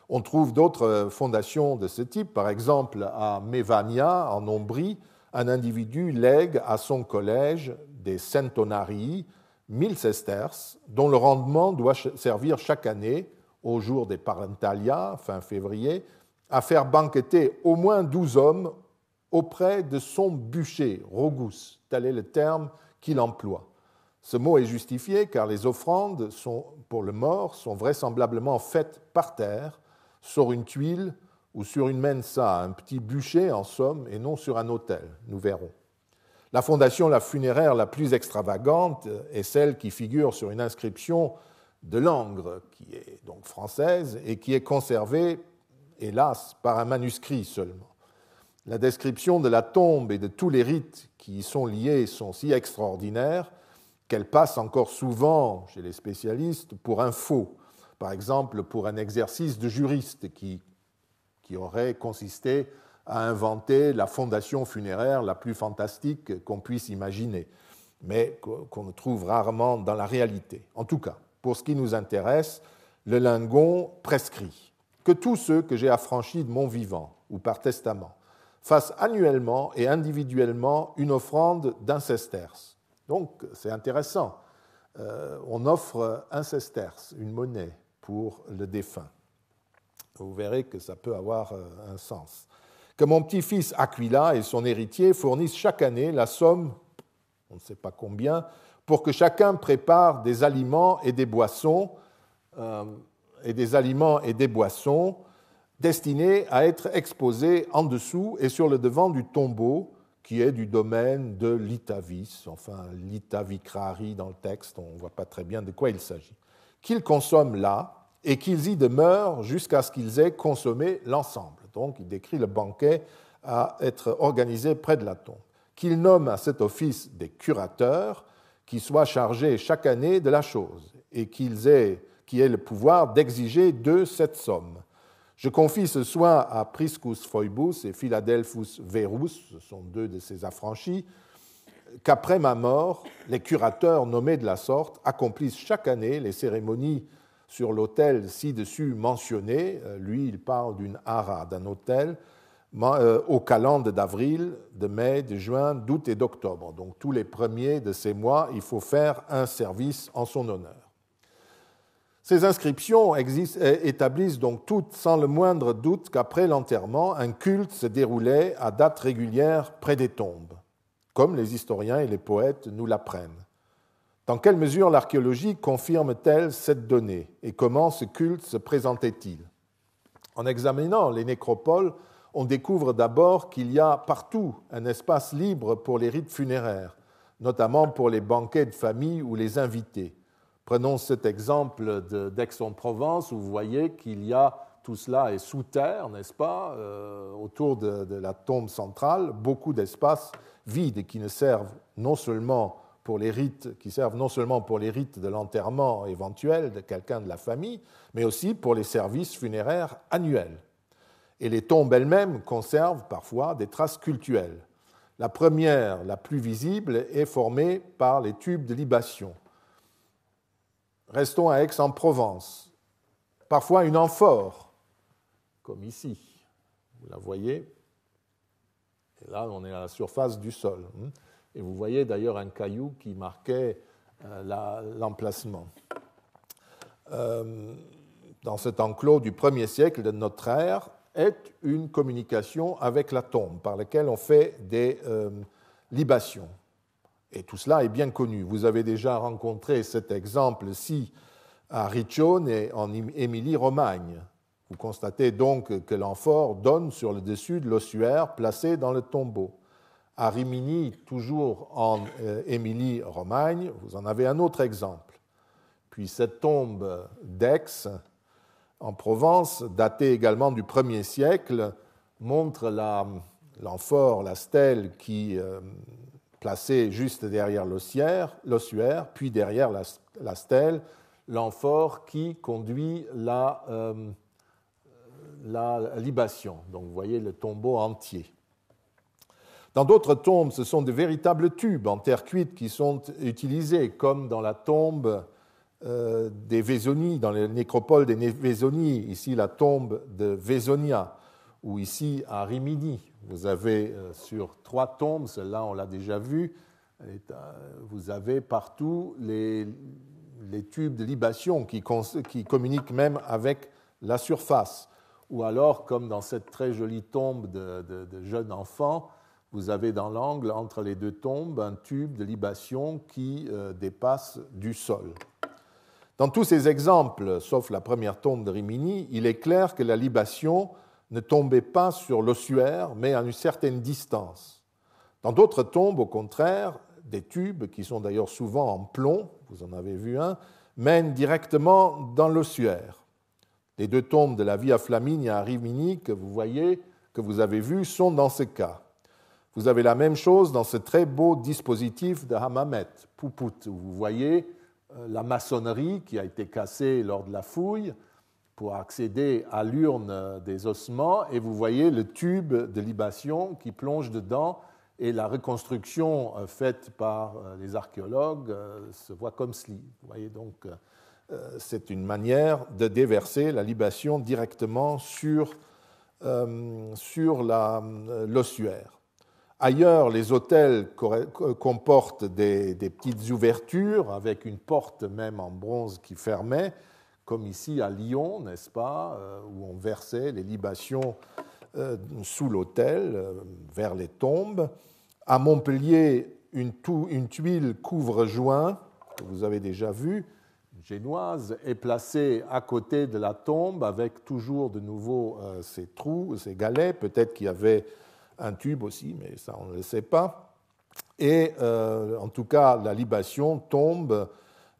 On trouve d'autres euh, fondations de ce type, par exemple à Mevania, en Ombrie, un individu lègue à son collège des centonarii mille sesterces dont le rendement doit servir chaque année au jour des parentalia fin février à faire banqueter au moins douze hommes auprès de son bûcher, rogousse, tel est le terme qu'il emploie. Ce mot est justifié car les offrandes pour le mort sont vraisemblablement faites par terre, sur une tuile ou sur une mensa, un petit bûcher en somme, et non sur un autel, nous verrons. La fondation la funéraire la plus extravagante est celle qui figure sur une inscription de Langres, qui est donc française, et qui est conservée, hélas, par un manuscrit seulement. La description de la tombe et de tous les rites qui y sont liés sont si extraordinaires qu'elles passent encore souvent chez les spécialistes pour un faux, par exemple pour un exercice de juriste qui, qui aurait consisté à inventer la fondation funéraire la plus fantastique qu'on puisse imaginer, mais qu'on ne trouve rarement dans la réalité. En tout cas, pour ce qui nous intéresse, le lingon prescrit que tous ceux que j'ai affranchis de mon vivant ou par testament fasse annuellement et individuellement une offrande d'incesters. Donc c'est intéressant. Euh, on offre un sesterce, une monnaie, pour le défunt. Vous verrez que ça peut avoir euh, un sens. Que mon petit-fils Aquila et son héritier fournissent chaque année la somme, on ne sait pas combien, pour que chacun prépare des aliments et des boissons, euh, et des aliments et des boissons destiné à être exposé en dessous et sur le devant du tombeau qui est du domaine de l'Itavis, enfin l'Itavicrari dans le texte, on ne voit pas très bien de quoi il s'agit, qu'ils consomment là et qu'ils y demeurent jusqu'à ce qu'ils aient consommé l'ensemble. Donc il décrit le banquet à être organisé près de la tombe. Qu'il nomme à cet office des curateurs qui soient chargés chaque année de la chose et qu'ils aient, qui aient le pouvoir d'exiger de cette somme je confie ce soin à Priscus Phoebus et Philadelphus Verus, ce sont deux de ses affranchis, qu'après ma mort, les curateurs nommés de la sorte accomplissent chaque année les cérémonies sur l'autel ci-dessus mentionné. Euh, lui, il parle d'une hara, d'un autel, euh, au calende d'avril, de mai, de juin, d'août et d'octobre. Donc tous les premiers de ces mois, il faut faire un service en son honneur. Ces inscriptions établissent donc toutes, sans le moindre doute, qu'après l'enterrement, un culte se déroulait à date régulière près des tombes, comme les historiens et les poètes nous l'apprennent. Dans quelle mesure l'archéologie confirme-t-elle cette donnée et comment ce culte se présentait-il En examinant les nécropoles, on découvre d'abord qu'il y a partout un espace libre pour les rites funéraires, notamment pour les banquets de famille ou les invités. Prenons cet exemple d'Aix-en-Provence où vous voyez qu'il y a tout cela est sous terre, n'est-ce pas, euh, autour de, la tombe centrale, beaucoup d'espaces vides qui ne servent non seulement pour les rites, qui servent non seulement pour les rites de l'enterrement éventuel de quelqu'un de la famille, mais aussi pour les services funéraires annuels. Et les tombes elles-mêmes conservent parfois des traces cultuelles. La première, la plus visible, est formée par les tubes de libation Restons à Aix-en-Provence. Parfois une amphore, comme ici. Vous la voyez. Et là, on est à la surface du sol. Hein. Et vous voyez d'ailleurs un caillou qui marquait euh, l'emplacement. Euh, dans cet enclos du 1er siècle de notre ère, est une communication avec la tombe par laquelle on fait des euh, libations. Et tout cela est bien connu. Vous avez déjà rencontré cet exemple-ci à Riccione et en Émilie-Romagne. Vous constatez donc que l'amphore donne sur le dessus de l'ossuaire placé dans le tombeau. À Rimini, toujours en euh, Émilie-Romagne, vous en avez un autre exemple. Puis cette tombe d'Aix, en Provence, datée également du 1er siècle, montre l'amphore, la, la stèle qui euh, placé juste derrière l'ossuaire, puis derrière la, stèle, l'amphore qui conduit euh, la, libation. Donc vous voyez le tombeau entier. Dans d'autres tombes, ce sont de véritables tubes en terre cuite qui sont utilisés, comme dans la tombe euh, des Vésonies, dans la nécropole des Vésonies, ici la tombe de Vésonia, ou ici à Rimini, vous avez euh, sur trois tombes, celle-là on l'a déjà vue, euh, vous avez partout les, tubes de libation qui, communiquent même avec la surface. Ou alors, comme dans cette très jolie tombe de, de, jeune enfant, vous avez dans l'angle entre les deux tombes un tube de libation qui euh, dépasse du sol. Dans tous ces exemples, sauf la première tombe de Rimini, il est clair que la libation ne tombait pas sur l'ossuaire, mais à une certaine distance. Dans d'autres tombes, au contraire, des tubes, qui sont d'ailleurs souvent en plomb, vous en avez vu un, mènent directement dans l'ossuaire. Les deux tombes de la Via Flaminia à Rimini que vous voyez, que vous avez vues, sont dans ce cas. Vous avez la même chose dans ce très beau dispositif de Hammamet, Poupout, où vous voyez euh, la maçonnerie qui a été cassée lors de la fouille, pour accéder à l'urne des ossements et vous voyez le tube de libation qui plonge dedans et la reconstruction euh, faite par euh, les archéologues euh, se voit comme cela. Vous voyez donc, c'est une manière de déverser la libation directement sur, sur l'ossuaire. Ailleurs, les hôtels comportent des petites ouvertures avec une porte même en bronze qui fermait comme ici à Lyon, n'est-ce pas, euh, où on versait les libations euh, sous l'autel, euh, vers les tombes. À Montpellier, une, tuile couvre-joint, que vous avez déjà vu génoise, est placée à côté de la tombe avec toujours de nouveau ces trous, ces galets. Peut-être qu'il y avait un tube aussi, mais ça on ne le sait pas. Et en tout cas, la libation tombe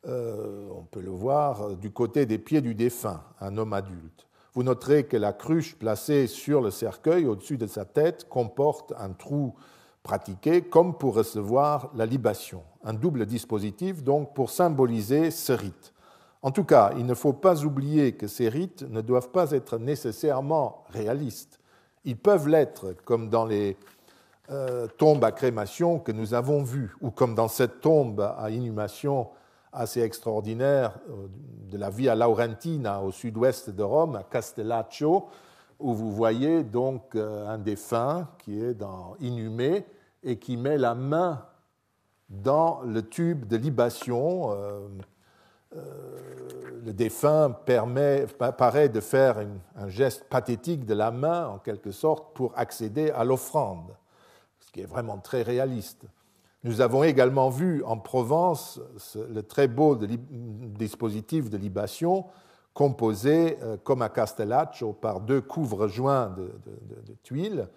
euh, on peut le voir, euh, du côté des pieds du défunt, un homme adulte. Vous noterez que la cruche placée sur le cercueil, au-dessus de sa tête, comporte un trou pratiqué comme pour recevoir la libation, un double dispositif donc pour symboliser ce rite. En tout cas, il ne faut pas oublier que ces rites ne doivent pas être nécessairement réalistes. Ils peuvent l'être, comme dans les euh, tombes à crémation que nous avons vues, ou comme dans cette tombe à inhumation assez extraordinaire euh, de la Via Laurentina au sud-ouest de Rome, à Castellaccio, où vous voyez donc euh, un défunt qui est inhumé et qui met la main dans le tube de libation. Euh, le défunt permet, paraît de faire un geste pathétique de la main, en quelque sorte, pour accéder à l'offrande, ce qui est vraiment très réaliste. Nous avons également vu en Provence le très beau dispositif de libation composé, euh, comme à Castellaccio, par deux couvre-joints de, tuiles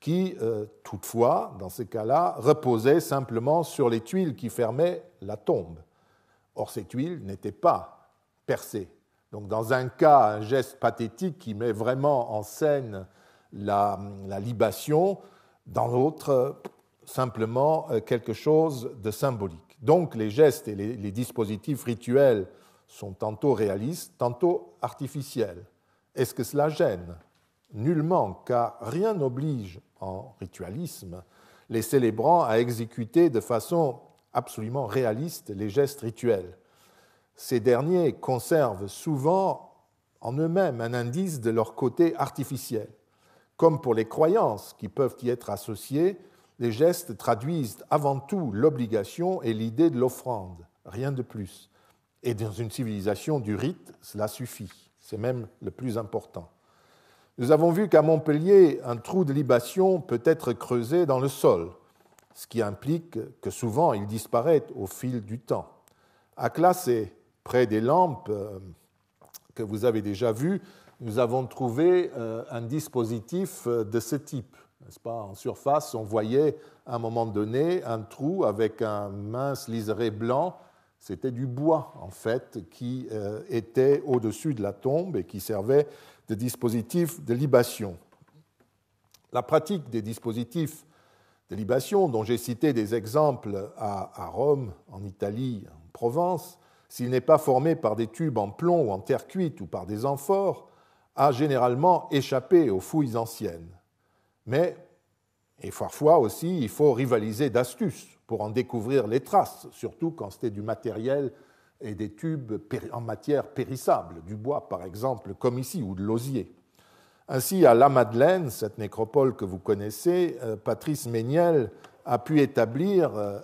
qui, euh, toutefois, dans ces cas-là, reposaient simplement sur les tuiles qui fermaient la tombe. Or, ces tuiles n'étaient pas percées. Donc, dans un cas, un geste pathétique qui met vraiment en scène la, la libation, dans l'autre, simplement euh, quelque chose de symbolique. Donc les gestes et les, dispositifs rituels sont tantôt réalistes, tantôt artificiels. Est-ce que cela gêne Nullement, car rien n'oblige, en ritualisme, les célébrants à exécuter de façon absolument réaliste les gestes rituels. Ces derniers conservent souvent en eux-mêmes un indice de leur côté artificiel, comme pour les croyances qui peuvent y être associées les gestes traduisent avant tout l'obligation et l'idée de l'offrande, rien de plus. Et dans une civilisation du rite, cela suffit. C'est même le plus important. Nous avons vu qu'à Montpellier, un trou de libation peut être creusé dans le sol, ce qui implique que souvent il disparaît au fil du temps. À et près des lampes euh, que vous avez déjà vues, nous avons trouvé euh, un dispositif euh, de ce type. En surface, on voyait à un moment donné un trou avec un mince liseré blanc. C'était du bois, en fait, qui euh, était au-dessus de la tombe et qui servait de dispositif de libation. La pratique des dispositifs de libation, dont j'ai cité des exemples à, à Rome, en Italie, en Provence, s'il n'est pas formé par des tubes en plomb ou en terre cuite ou par des amphores, a généralement échappé aux fouilles anciennes. Mais, et parfois aussi, il faut rivaliser d'astuces pour en découvrir les traces, surtout quand c'était du matériel et des tubes en matière périssable, du bois par exemple, comme ici, ou de l'osier. Ainsi, à La Madeleine, cette nécropole que vous connaissez, euh, Patrice Méniel a pu établir, euh,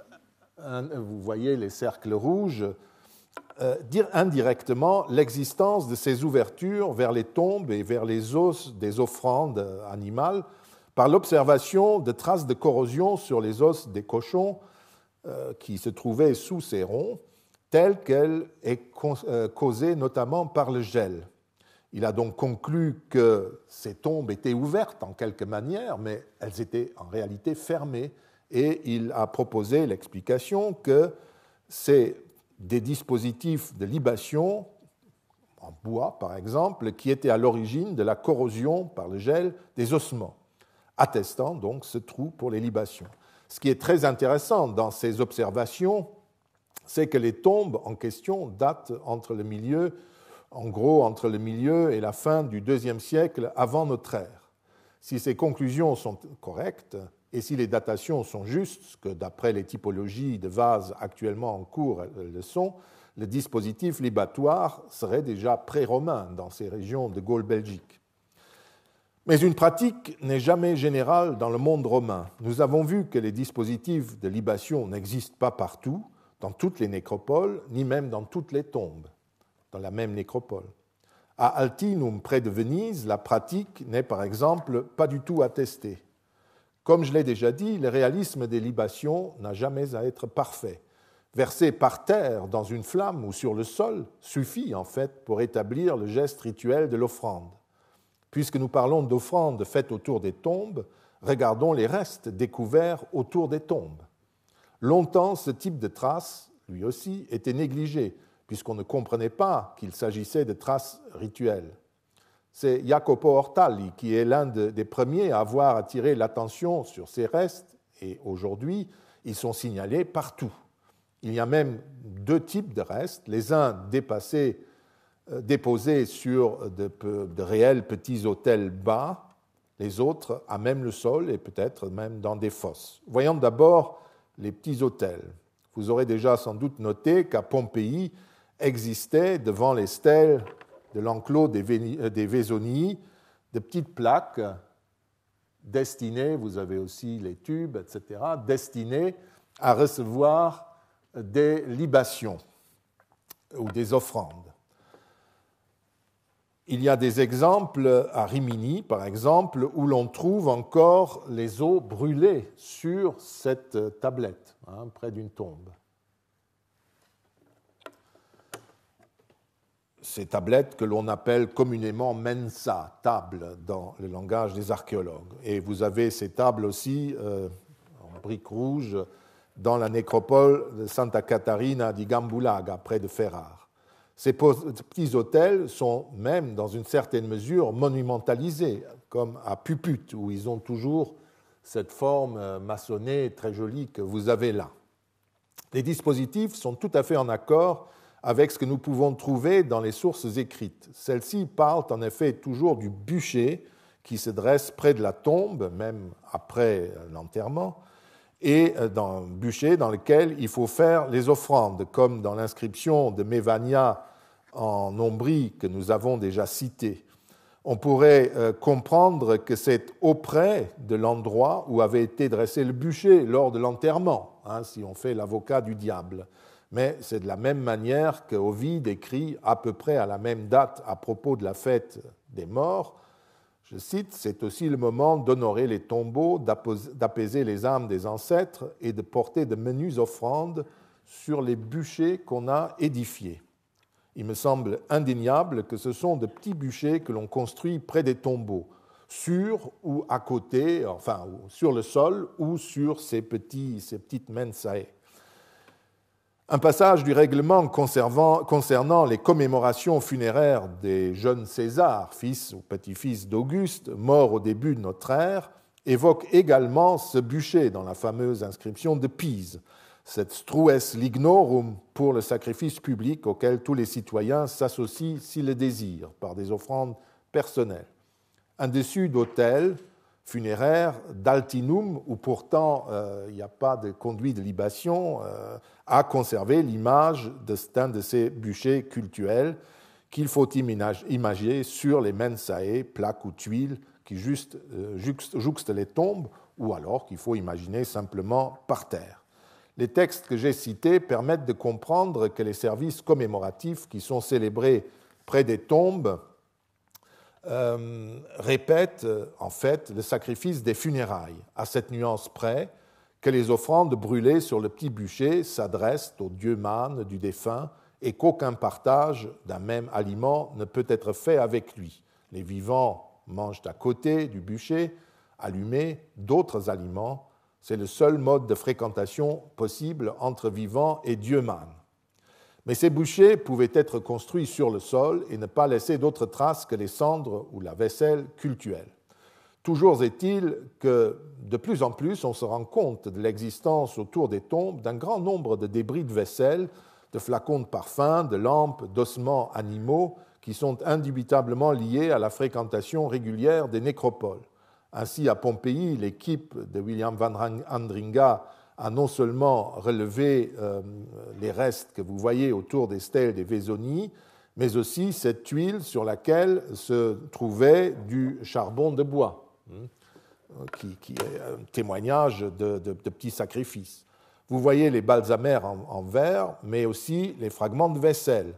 vous voyez les cercles rouges, euh, dire indirectement l'existence de ces ouvertures vers les tombes et vers les os des offrandes animales par l'observation de traces de corrosion sur les os des cochons euh, qui se trouvaient sous ces ronds, telles qu'elles sont euh, causées notamment par le gel. Il a donc conclu que ces tombes étaient ouvertes en quelque manière, mais elles étaient en réalité fermées, et il a proposé l'explication que c'est des dispositifs de libation, en bois par exemple, qui étaient à l'origine de la corrosion par le gel des ossements attestant donc ce trou pour les libations. Ce qui est très intéressant dans ces observations, c'est que les tombes en question datent entre le milieu, en gros entre le milieu et la fin du deuxième siècle avant notre ère. Si ces conclusions sont correctes et si les datations sont justes, que d'après les typologies de vases actuellement en cours elles le sont, le dispositif libatoire serait déjà pré-romain dans ces régions de Gaule-Belgique. Mais une pratique n'est jamais générale dans le monde romain. Nous avons vu que les dispositifs de libation n'existent pas partout, dans toutes les nécropoles, ni même dans toutes les tombes, dans la même nécropole. À Altinum, près de Venise, la pratique n'est par exemple pas du tout attestée. Comme je l'ai déjà dit, le réalisme des libations n'a jamais à être parfait. Verser par terre dans une flamme ou sur le sol suffit en fait pour établir le geste rituel de l'offrande. Puisque nous parlons d'offrandes faites autour des tombes, regardons les restes découverts autour des tombes. Longtemps, ce type de traces, lui aussi, était négligé, puisqu'on ne comprenait pas qu'il s'agissait de traces rituelles. C'est Jacopo Ortali qui est l'un des premiers à avoir attiré l'attention sur ces restes, et aujourd'hui, ils sont signalés partout. Il y a même deux types de restes, les uns dépassés euh, déposés sur de, réels petits autels bas, les autres à même le sol et peut-être même dans des fosses. Voyons d'abord les petits autels. Vous aurez déjà sans doute noté qu'à Pompéi existaient devant les stèles de l'enclos des, euh, des de petites plaques destinées, vous avez aussi les tubes, etc., destinées à recevoir des libations ou des offrandes il y a des exemples à Rimini, par exemple, où l'on trouve encore les os brûlés sur cette tablette, hein, près d'une tombe. Ces tablettes que l'on appelle communément mensa, table, dans le langage des archéologues. Et vous avez ces tables aussi euh, en briques rouges dans la nécropole de Santa Catarina di Gambulaga, près de Ferrare. Ces petits hôtels sont même, dans une certaine mesure, monumentalisés, comme à Puput, où ils ont toujours cette forme euh, maçonnée très jolie que vous avez là. Les dispositifs sont tout à fait en accord avec ce que nous pouvons trouver dans les sources écrites. Celles-ci parlent en effet toujours du bûcher qui se dresse près de la tombe, même après euh, l'enterrement, et euh, d'un bûcher dans lequel il faut faire les offrandes, comme dans l'inscription de Mevania en Ombrie que nous avons déjà cité, on pourrait euh, comprendre que c'est auprès de l'endroit où avait été dressé le bûcher lors de l'enterrement, hein, si on fait l'avocat du diable. Mais c'est de la même manière que Ovide écrit à peu près à la même date à propos de la fête des morts. Je cite, C'est aussi le moment d'honorer les tombeaux, d'apaiser les âmes des ancêtres et de porter de menues offrandes sur les bûchers qu'on a édifiés. Il me semble indéniable que ce sont de petits bûchers que l'on construit près des tombeaux, sur ou à côté, enfin sur le sol ou sur ces, petites mensae. Un passage du règlement concernant les commémorations funéraires des jeunes Césars, fils ou petits fils d'Auguste, morts au début de notre ère, évoque également ce bûcher dans la fameuse inscription de Pise, cette strues lignorum pour le sacrifice public auquel tous les citoyens s'associent s'ils le désirent par des offrandes personnelles. Un dessus d'autel funéraire d'Altinum, où pourtant euh, il n'y a pas de conduit de libation, euh, a conservé l'image de de, de ces bûchers cultuels qu'il faut imaginer sur les mensae, plaques ou tuiles qui juste, euh, les tombes, ou alors qu'il faut imaginer simplement par terre. Les textes que j'ai cités permettent de comprendre que les services commémoratifs qui sont célébrés près des tombes euh, répètent euh, en fait le sacrifice des funérailles, à cette nuance près que les offrandes brûlées sur le petit bûcher s'adressent au dieu mâne du défunt et qu'aucun partage d'un même aliment ne peut être fait avec lui. Les vivants mangent à côté du bûcher, allumé, d'autres aliments c'est le seul mode de fréquentation possible entre vivants et dieux man. Mais ces bouchers pouvaient être construits sur le sol et ne pas laisser d'autres traces que les cendres ou la vaisselle cultuelle. Toujours est-il que de plus en plus on se rend compte de l'existence autour des tombes d'un grand nombre de débris de vaisselle, de flacons de parfums, de lampes, d'ossements animaux qui sont indubitablement liés à la fréquentation régulière des nécropoles. Ainsi, à Pompéi, l'équipe de William Van Andringa a non seulement relevé euh, les restes que vous voyez autour des stèles des Vézonis, mais aussi cette tuile sur laquelle se trouvait du charbon de bois, hein, euh, qui, est un témoignage de, petits sacrifices. Vous voyez les balsamères en, verre, mais aussi les fragments de vaisselle.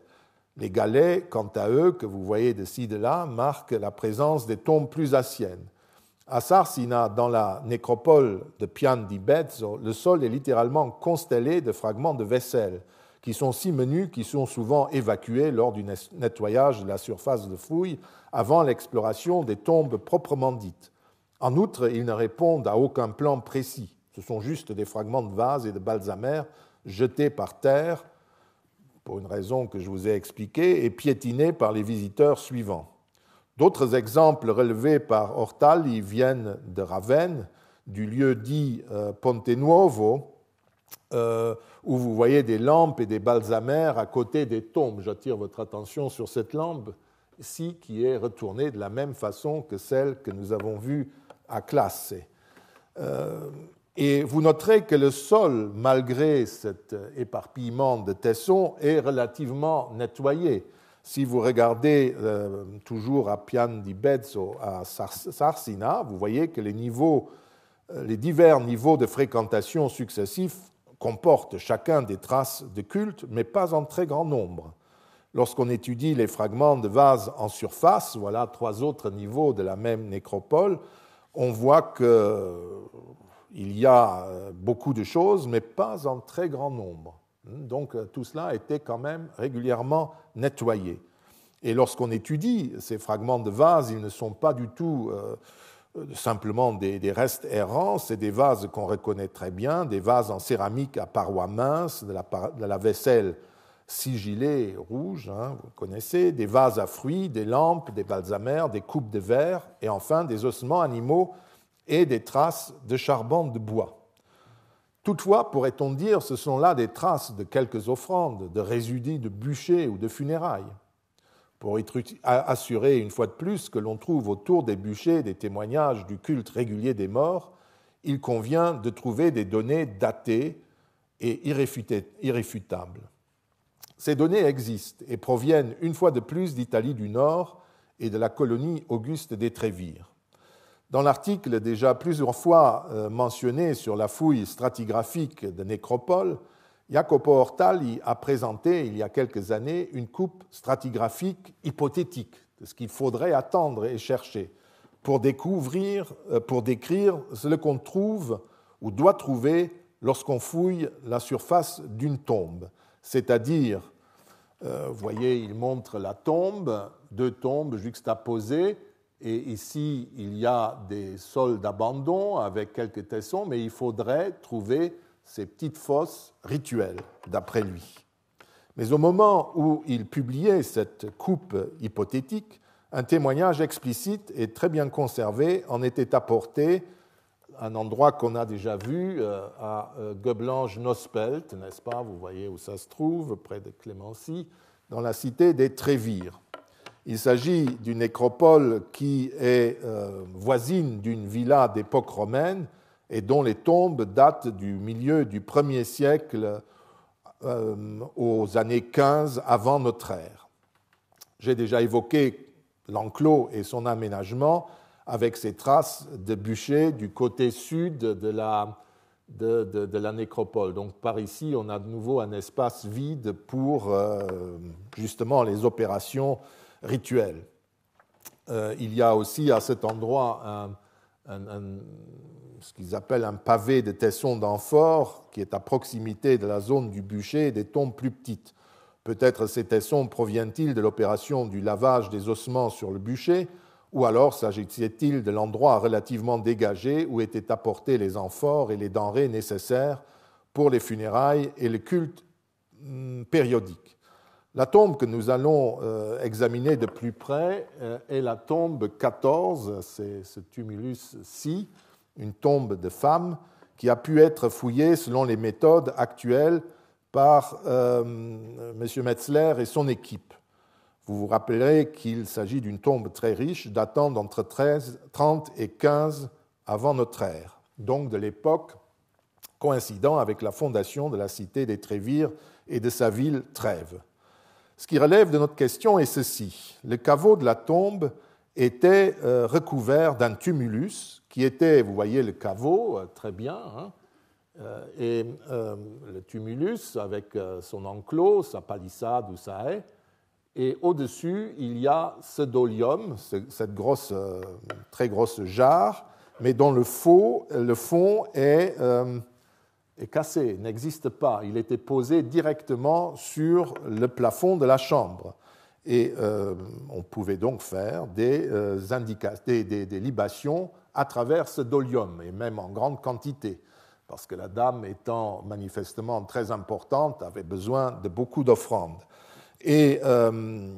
Les galets, quant à eux, que vous voyez de ci, de là, marquent la présence des tombes plus anciennes. À Sarsina, dans la nécropole de Pian di Bezzo, le sol est littéralement constellé de fragments de vaisselle, qui sont si menus qu'ils sont souvent évacués lors du nettoyage de la surface de fouille avant l'exploration des tombes proprement dites. En outre, ils ne répondent à aucun plan précis. Ce sont juste des fragments de vases et de balsamères jetés par terre, pour une raison que je vous ai expliquée, et piétinés par les visiteurs suivants. D'autres exemples relevés par Ortali viennent de Ravenne, du lieu dit euh, Ponte Nuovo, euh, où vous voyez des lampes et des balsamères à côté des tombes. J'attire votre attention sur cette lampe ici qui est retournée de la même façon que celle que nous avons vue à Classe. Euh, et vous noterez que le sol, malgré cet éparpillement de tessons, est relativement nettoyé. Si vous regardez euh, toujours à Pian di Bezzo, à Sarsina, vous voyez que euh, les, divers niveaux de fréquentation successifs comportent chacun des traces de culte, mais pas en très grand nombre. Lorsqu'on étudie les fragments de vases en surface, voilà trois autres niveaux de la même nécropole, on voit qu'il euh, y a beaucoup de choses, mais pas en très grand nombre. Donc euh, tout cela était quand même régulièrement nettoyé. Et lorsqu'on étudie ces fragments de vases, ils ne sont pas du tout euh, euh, simplement des, restes errants, c'est des vases qu'on reconnaît très bien, des vases en céramique à parois minces, de la, vaisselle sigillée rouge, hein, vous connaissez, des vases à fruits, des lampes, des balsamères, des coupes de verre, et enfin des ossements animaux et des traces de charbon de bois. Toutefois, pourrait-on dire, ce sont là des traces de quelques offrandes, de résidus de bûchers ou de funérailles, pour assurer une fois de plus que l'on trouve autour des bûchers des témoignages du culte régulier des morts, il convient de trouver des données datées et irréfutables. Ces données existent et proviennent une fois de plus d'Italie du Nord et de la colonie Auguste des Trévires. Dans l'article déjà plusieurs fois euh, mentionné sur la fouille stratigraphique de Nécropole, Jacopo Ortali a présenté il y a quelques années une coupe stratigraphique hypothétique de ce qu'il faudrait attendre et chercher pour découvrir, euh, pour décrire ce qu'on trouve ou doit trouver lorsqu'on fouille la surface d'une tombe. C'est-à-dire, euh, vous voyez, il montre la tombe, deux tombes juxtaposées, et ici, il y a des sols d'abandon avec quelques tessons, mais il faudrait trouver ces petites fosses rituelles, d'après lui. Mais au moment où il publiait cette coupe hypothétique, un témoignage explicite et très bien conservé en était apporté un endroit qu'on a déjà vu euh, à euh, Goeblanche nospelt n'est-ce pas Vous voyez où ça se trouve, près de Clémency, dans la cité des Trévires. Il s'agit d'une nécropole qui est euh, voisine d'une villa d'époque romaine et dont les tombes datent du milieu du 1er siècle euh, aux années 15 avant notre ère. J'ai déjà évoqué l'enclos et son aménagement avec ses traces de bûcher du côté sud de la, nécropole. Donc par ici, on a de nouveau un espace vide pour euh, justement les opérations rituel. Euh, il y a aussi à cet endroit ce qu'ils appellent un pavé de tessons d'amphore qui est à proximité de la zone du bûcher et des tombes plus petites. Peut-être ces tessons proviennent-ils de l'opération du lavage des ossements sur le bûcher, ou alors s'agissait-il de l'endroit relativement dégagé où étaient apportés les amphores et les denrées nécessaires pour les funérailles et le culte hmm, périodique la tombe que nous allons euh, examiner de plus près euh, est la tombe 14, c'est ce tumulus-ci, une tombe de femme qui a pu être fouillée selon les méthodes actuelles par euh, M. Metzler et son équipe. Vous vous rappellerez qu'il s'agit d'une tombe très riche, datant d'entre 30 et 15 avant notre ère, donc de l'époque coïncidant avec la fondation de la cité des Trévires et de sa ville Trèves. Ce qui relève de notre question est ceci. Le caveau de la tombe était euh, recouvert d'un tumulus qui était, vous voyez le caveau euh, très bien, hein. euh, et le tumulus avec son enclos, sa palissade ou ça est, et au-dessus il y a ce dolium, cette grosse, très grosse jarre, mais dont le fond est est cassé, n'existe pas. Il était posé directement sur le plafond de la chambre. Et euh, on pouvait donc faire euh, des, des, libations à travers ce dolium, et même en grande quantité, parce que la dame, étant manifestement très importante, avait besoin de beaucoup d'offrandes. Et euh,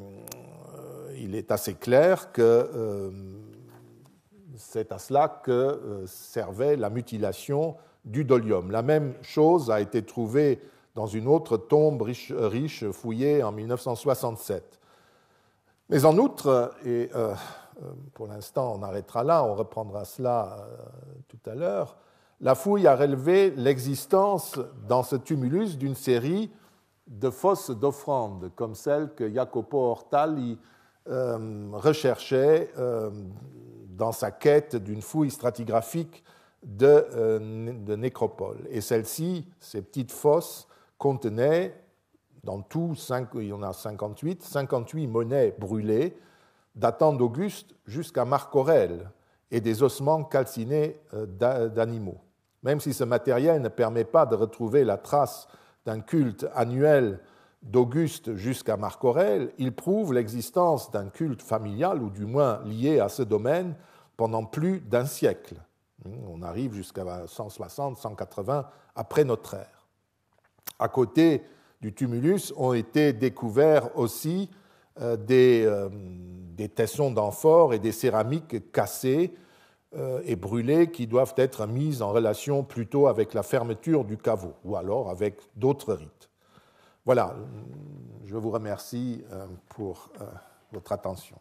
il est assez clair que c'est à cela que servait la mutilation du dolium. La même chose a été trouvée dans une autre tombe riche, euh, fouillée en 1967. Mais en outre, et euh, euh, pour l'instant on arrêtera là, on reprendra cela tout à l'heure, la fouille a relevé l'existence dans ce tumulus d'une série de fosses d'offrandes, comme celle que Jacopo Ortali recherchait dans sa quête d'une fouille stratigraphique de, euh, Et celle ci ces petites fosses, contenaient dans tout, il y en a 58, 58 monnaies brûlées, datant d'Auguste jusqu'à Marc Aurèle, et des ossements calcinés euh, d'animaux. Même si ce matériel ne permet pas de retrouver la trace d'un culte annuel d'Auguste jusqu'à Marc Aurèle, il prouve l'existence d'un culte familial, ou du moins lié à ce domaine, pendant plus d'un siècle. Hmm, on arrive jusqu'à 160, 180 après notre ère. À côté du tumulus ont été découverts aussi euh, euh, des, tessons d'amphores et des céramiques cassées euh, et brûlées qui doivent être mises en relation plutôt avec la fermeture du caveau ou alors avec d'autres rites. Voilà, je vous remercie pour votre attention.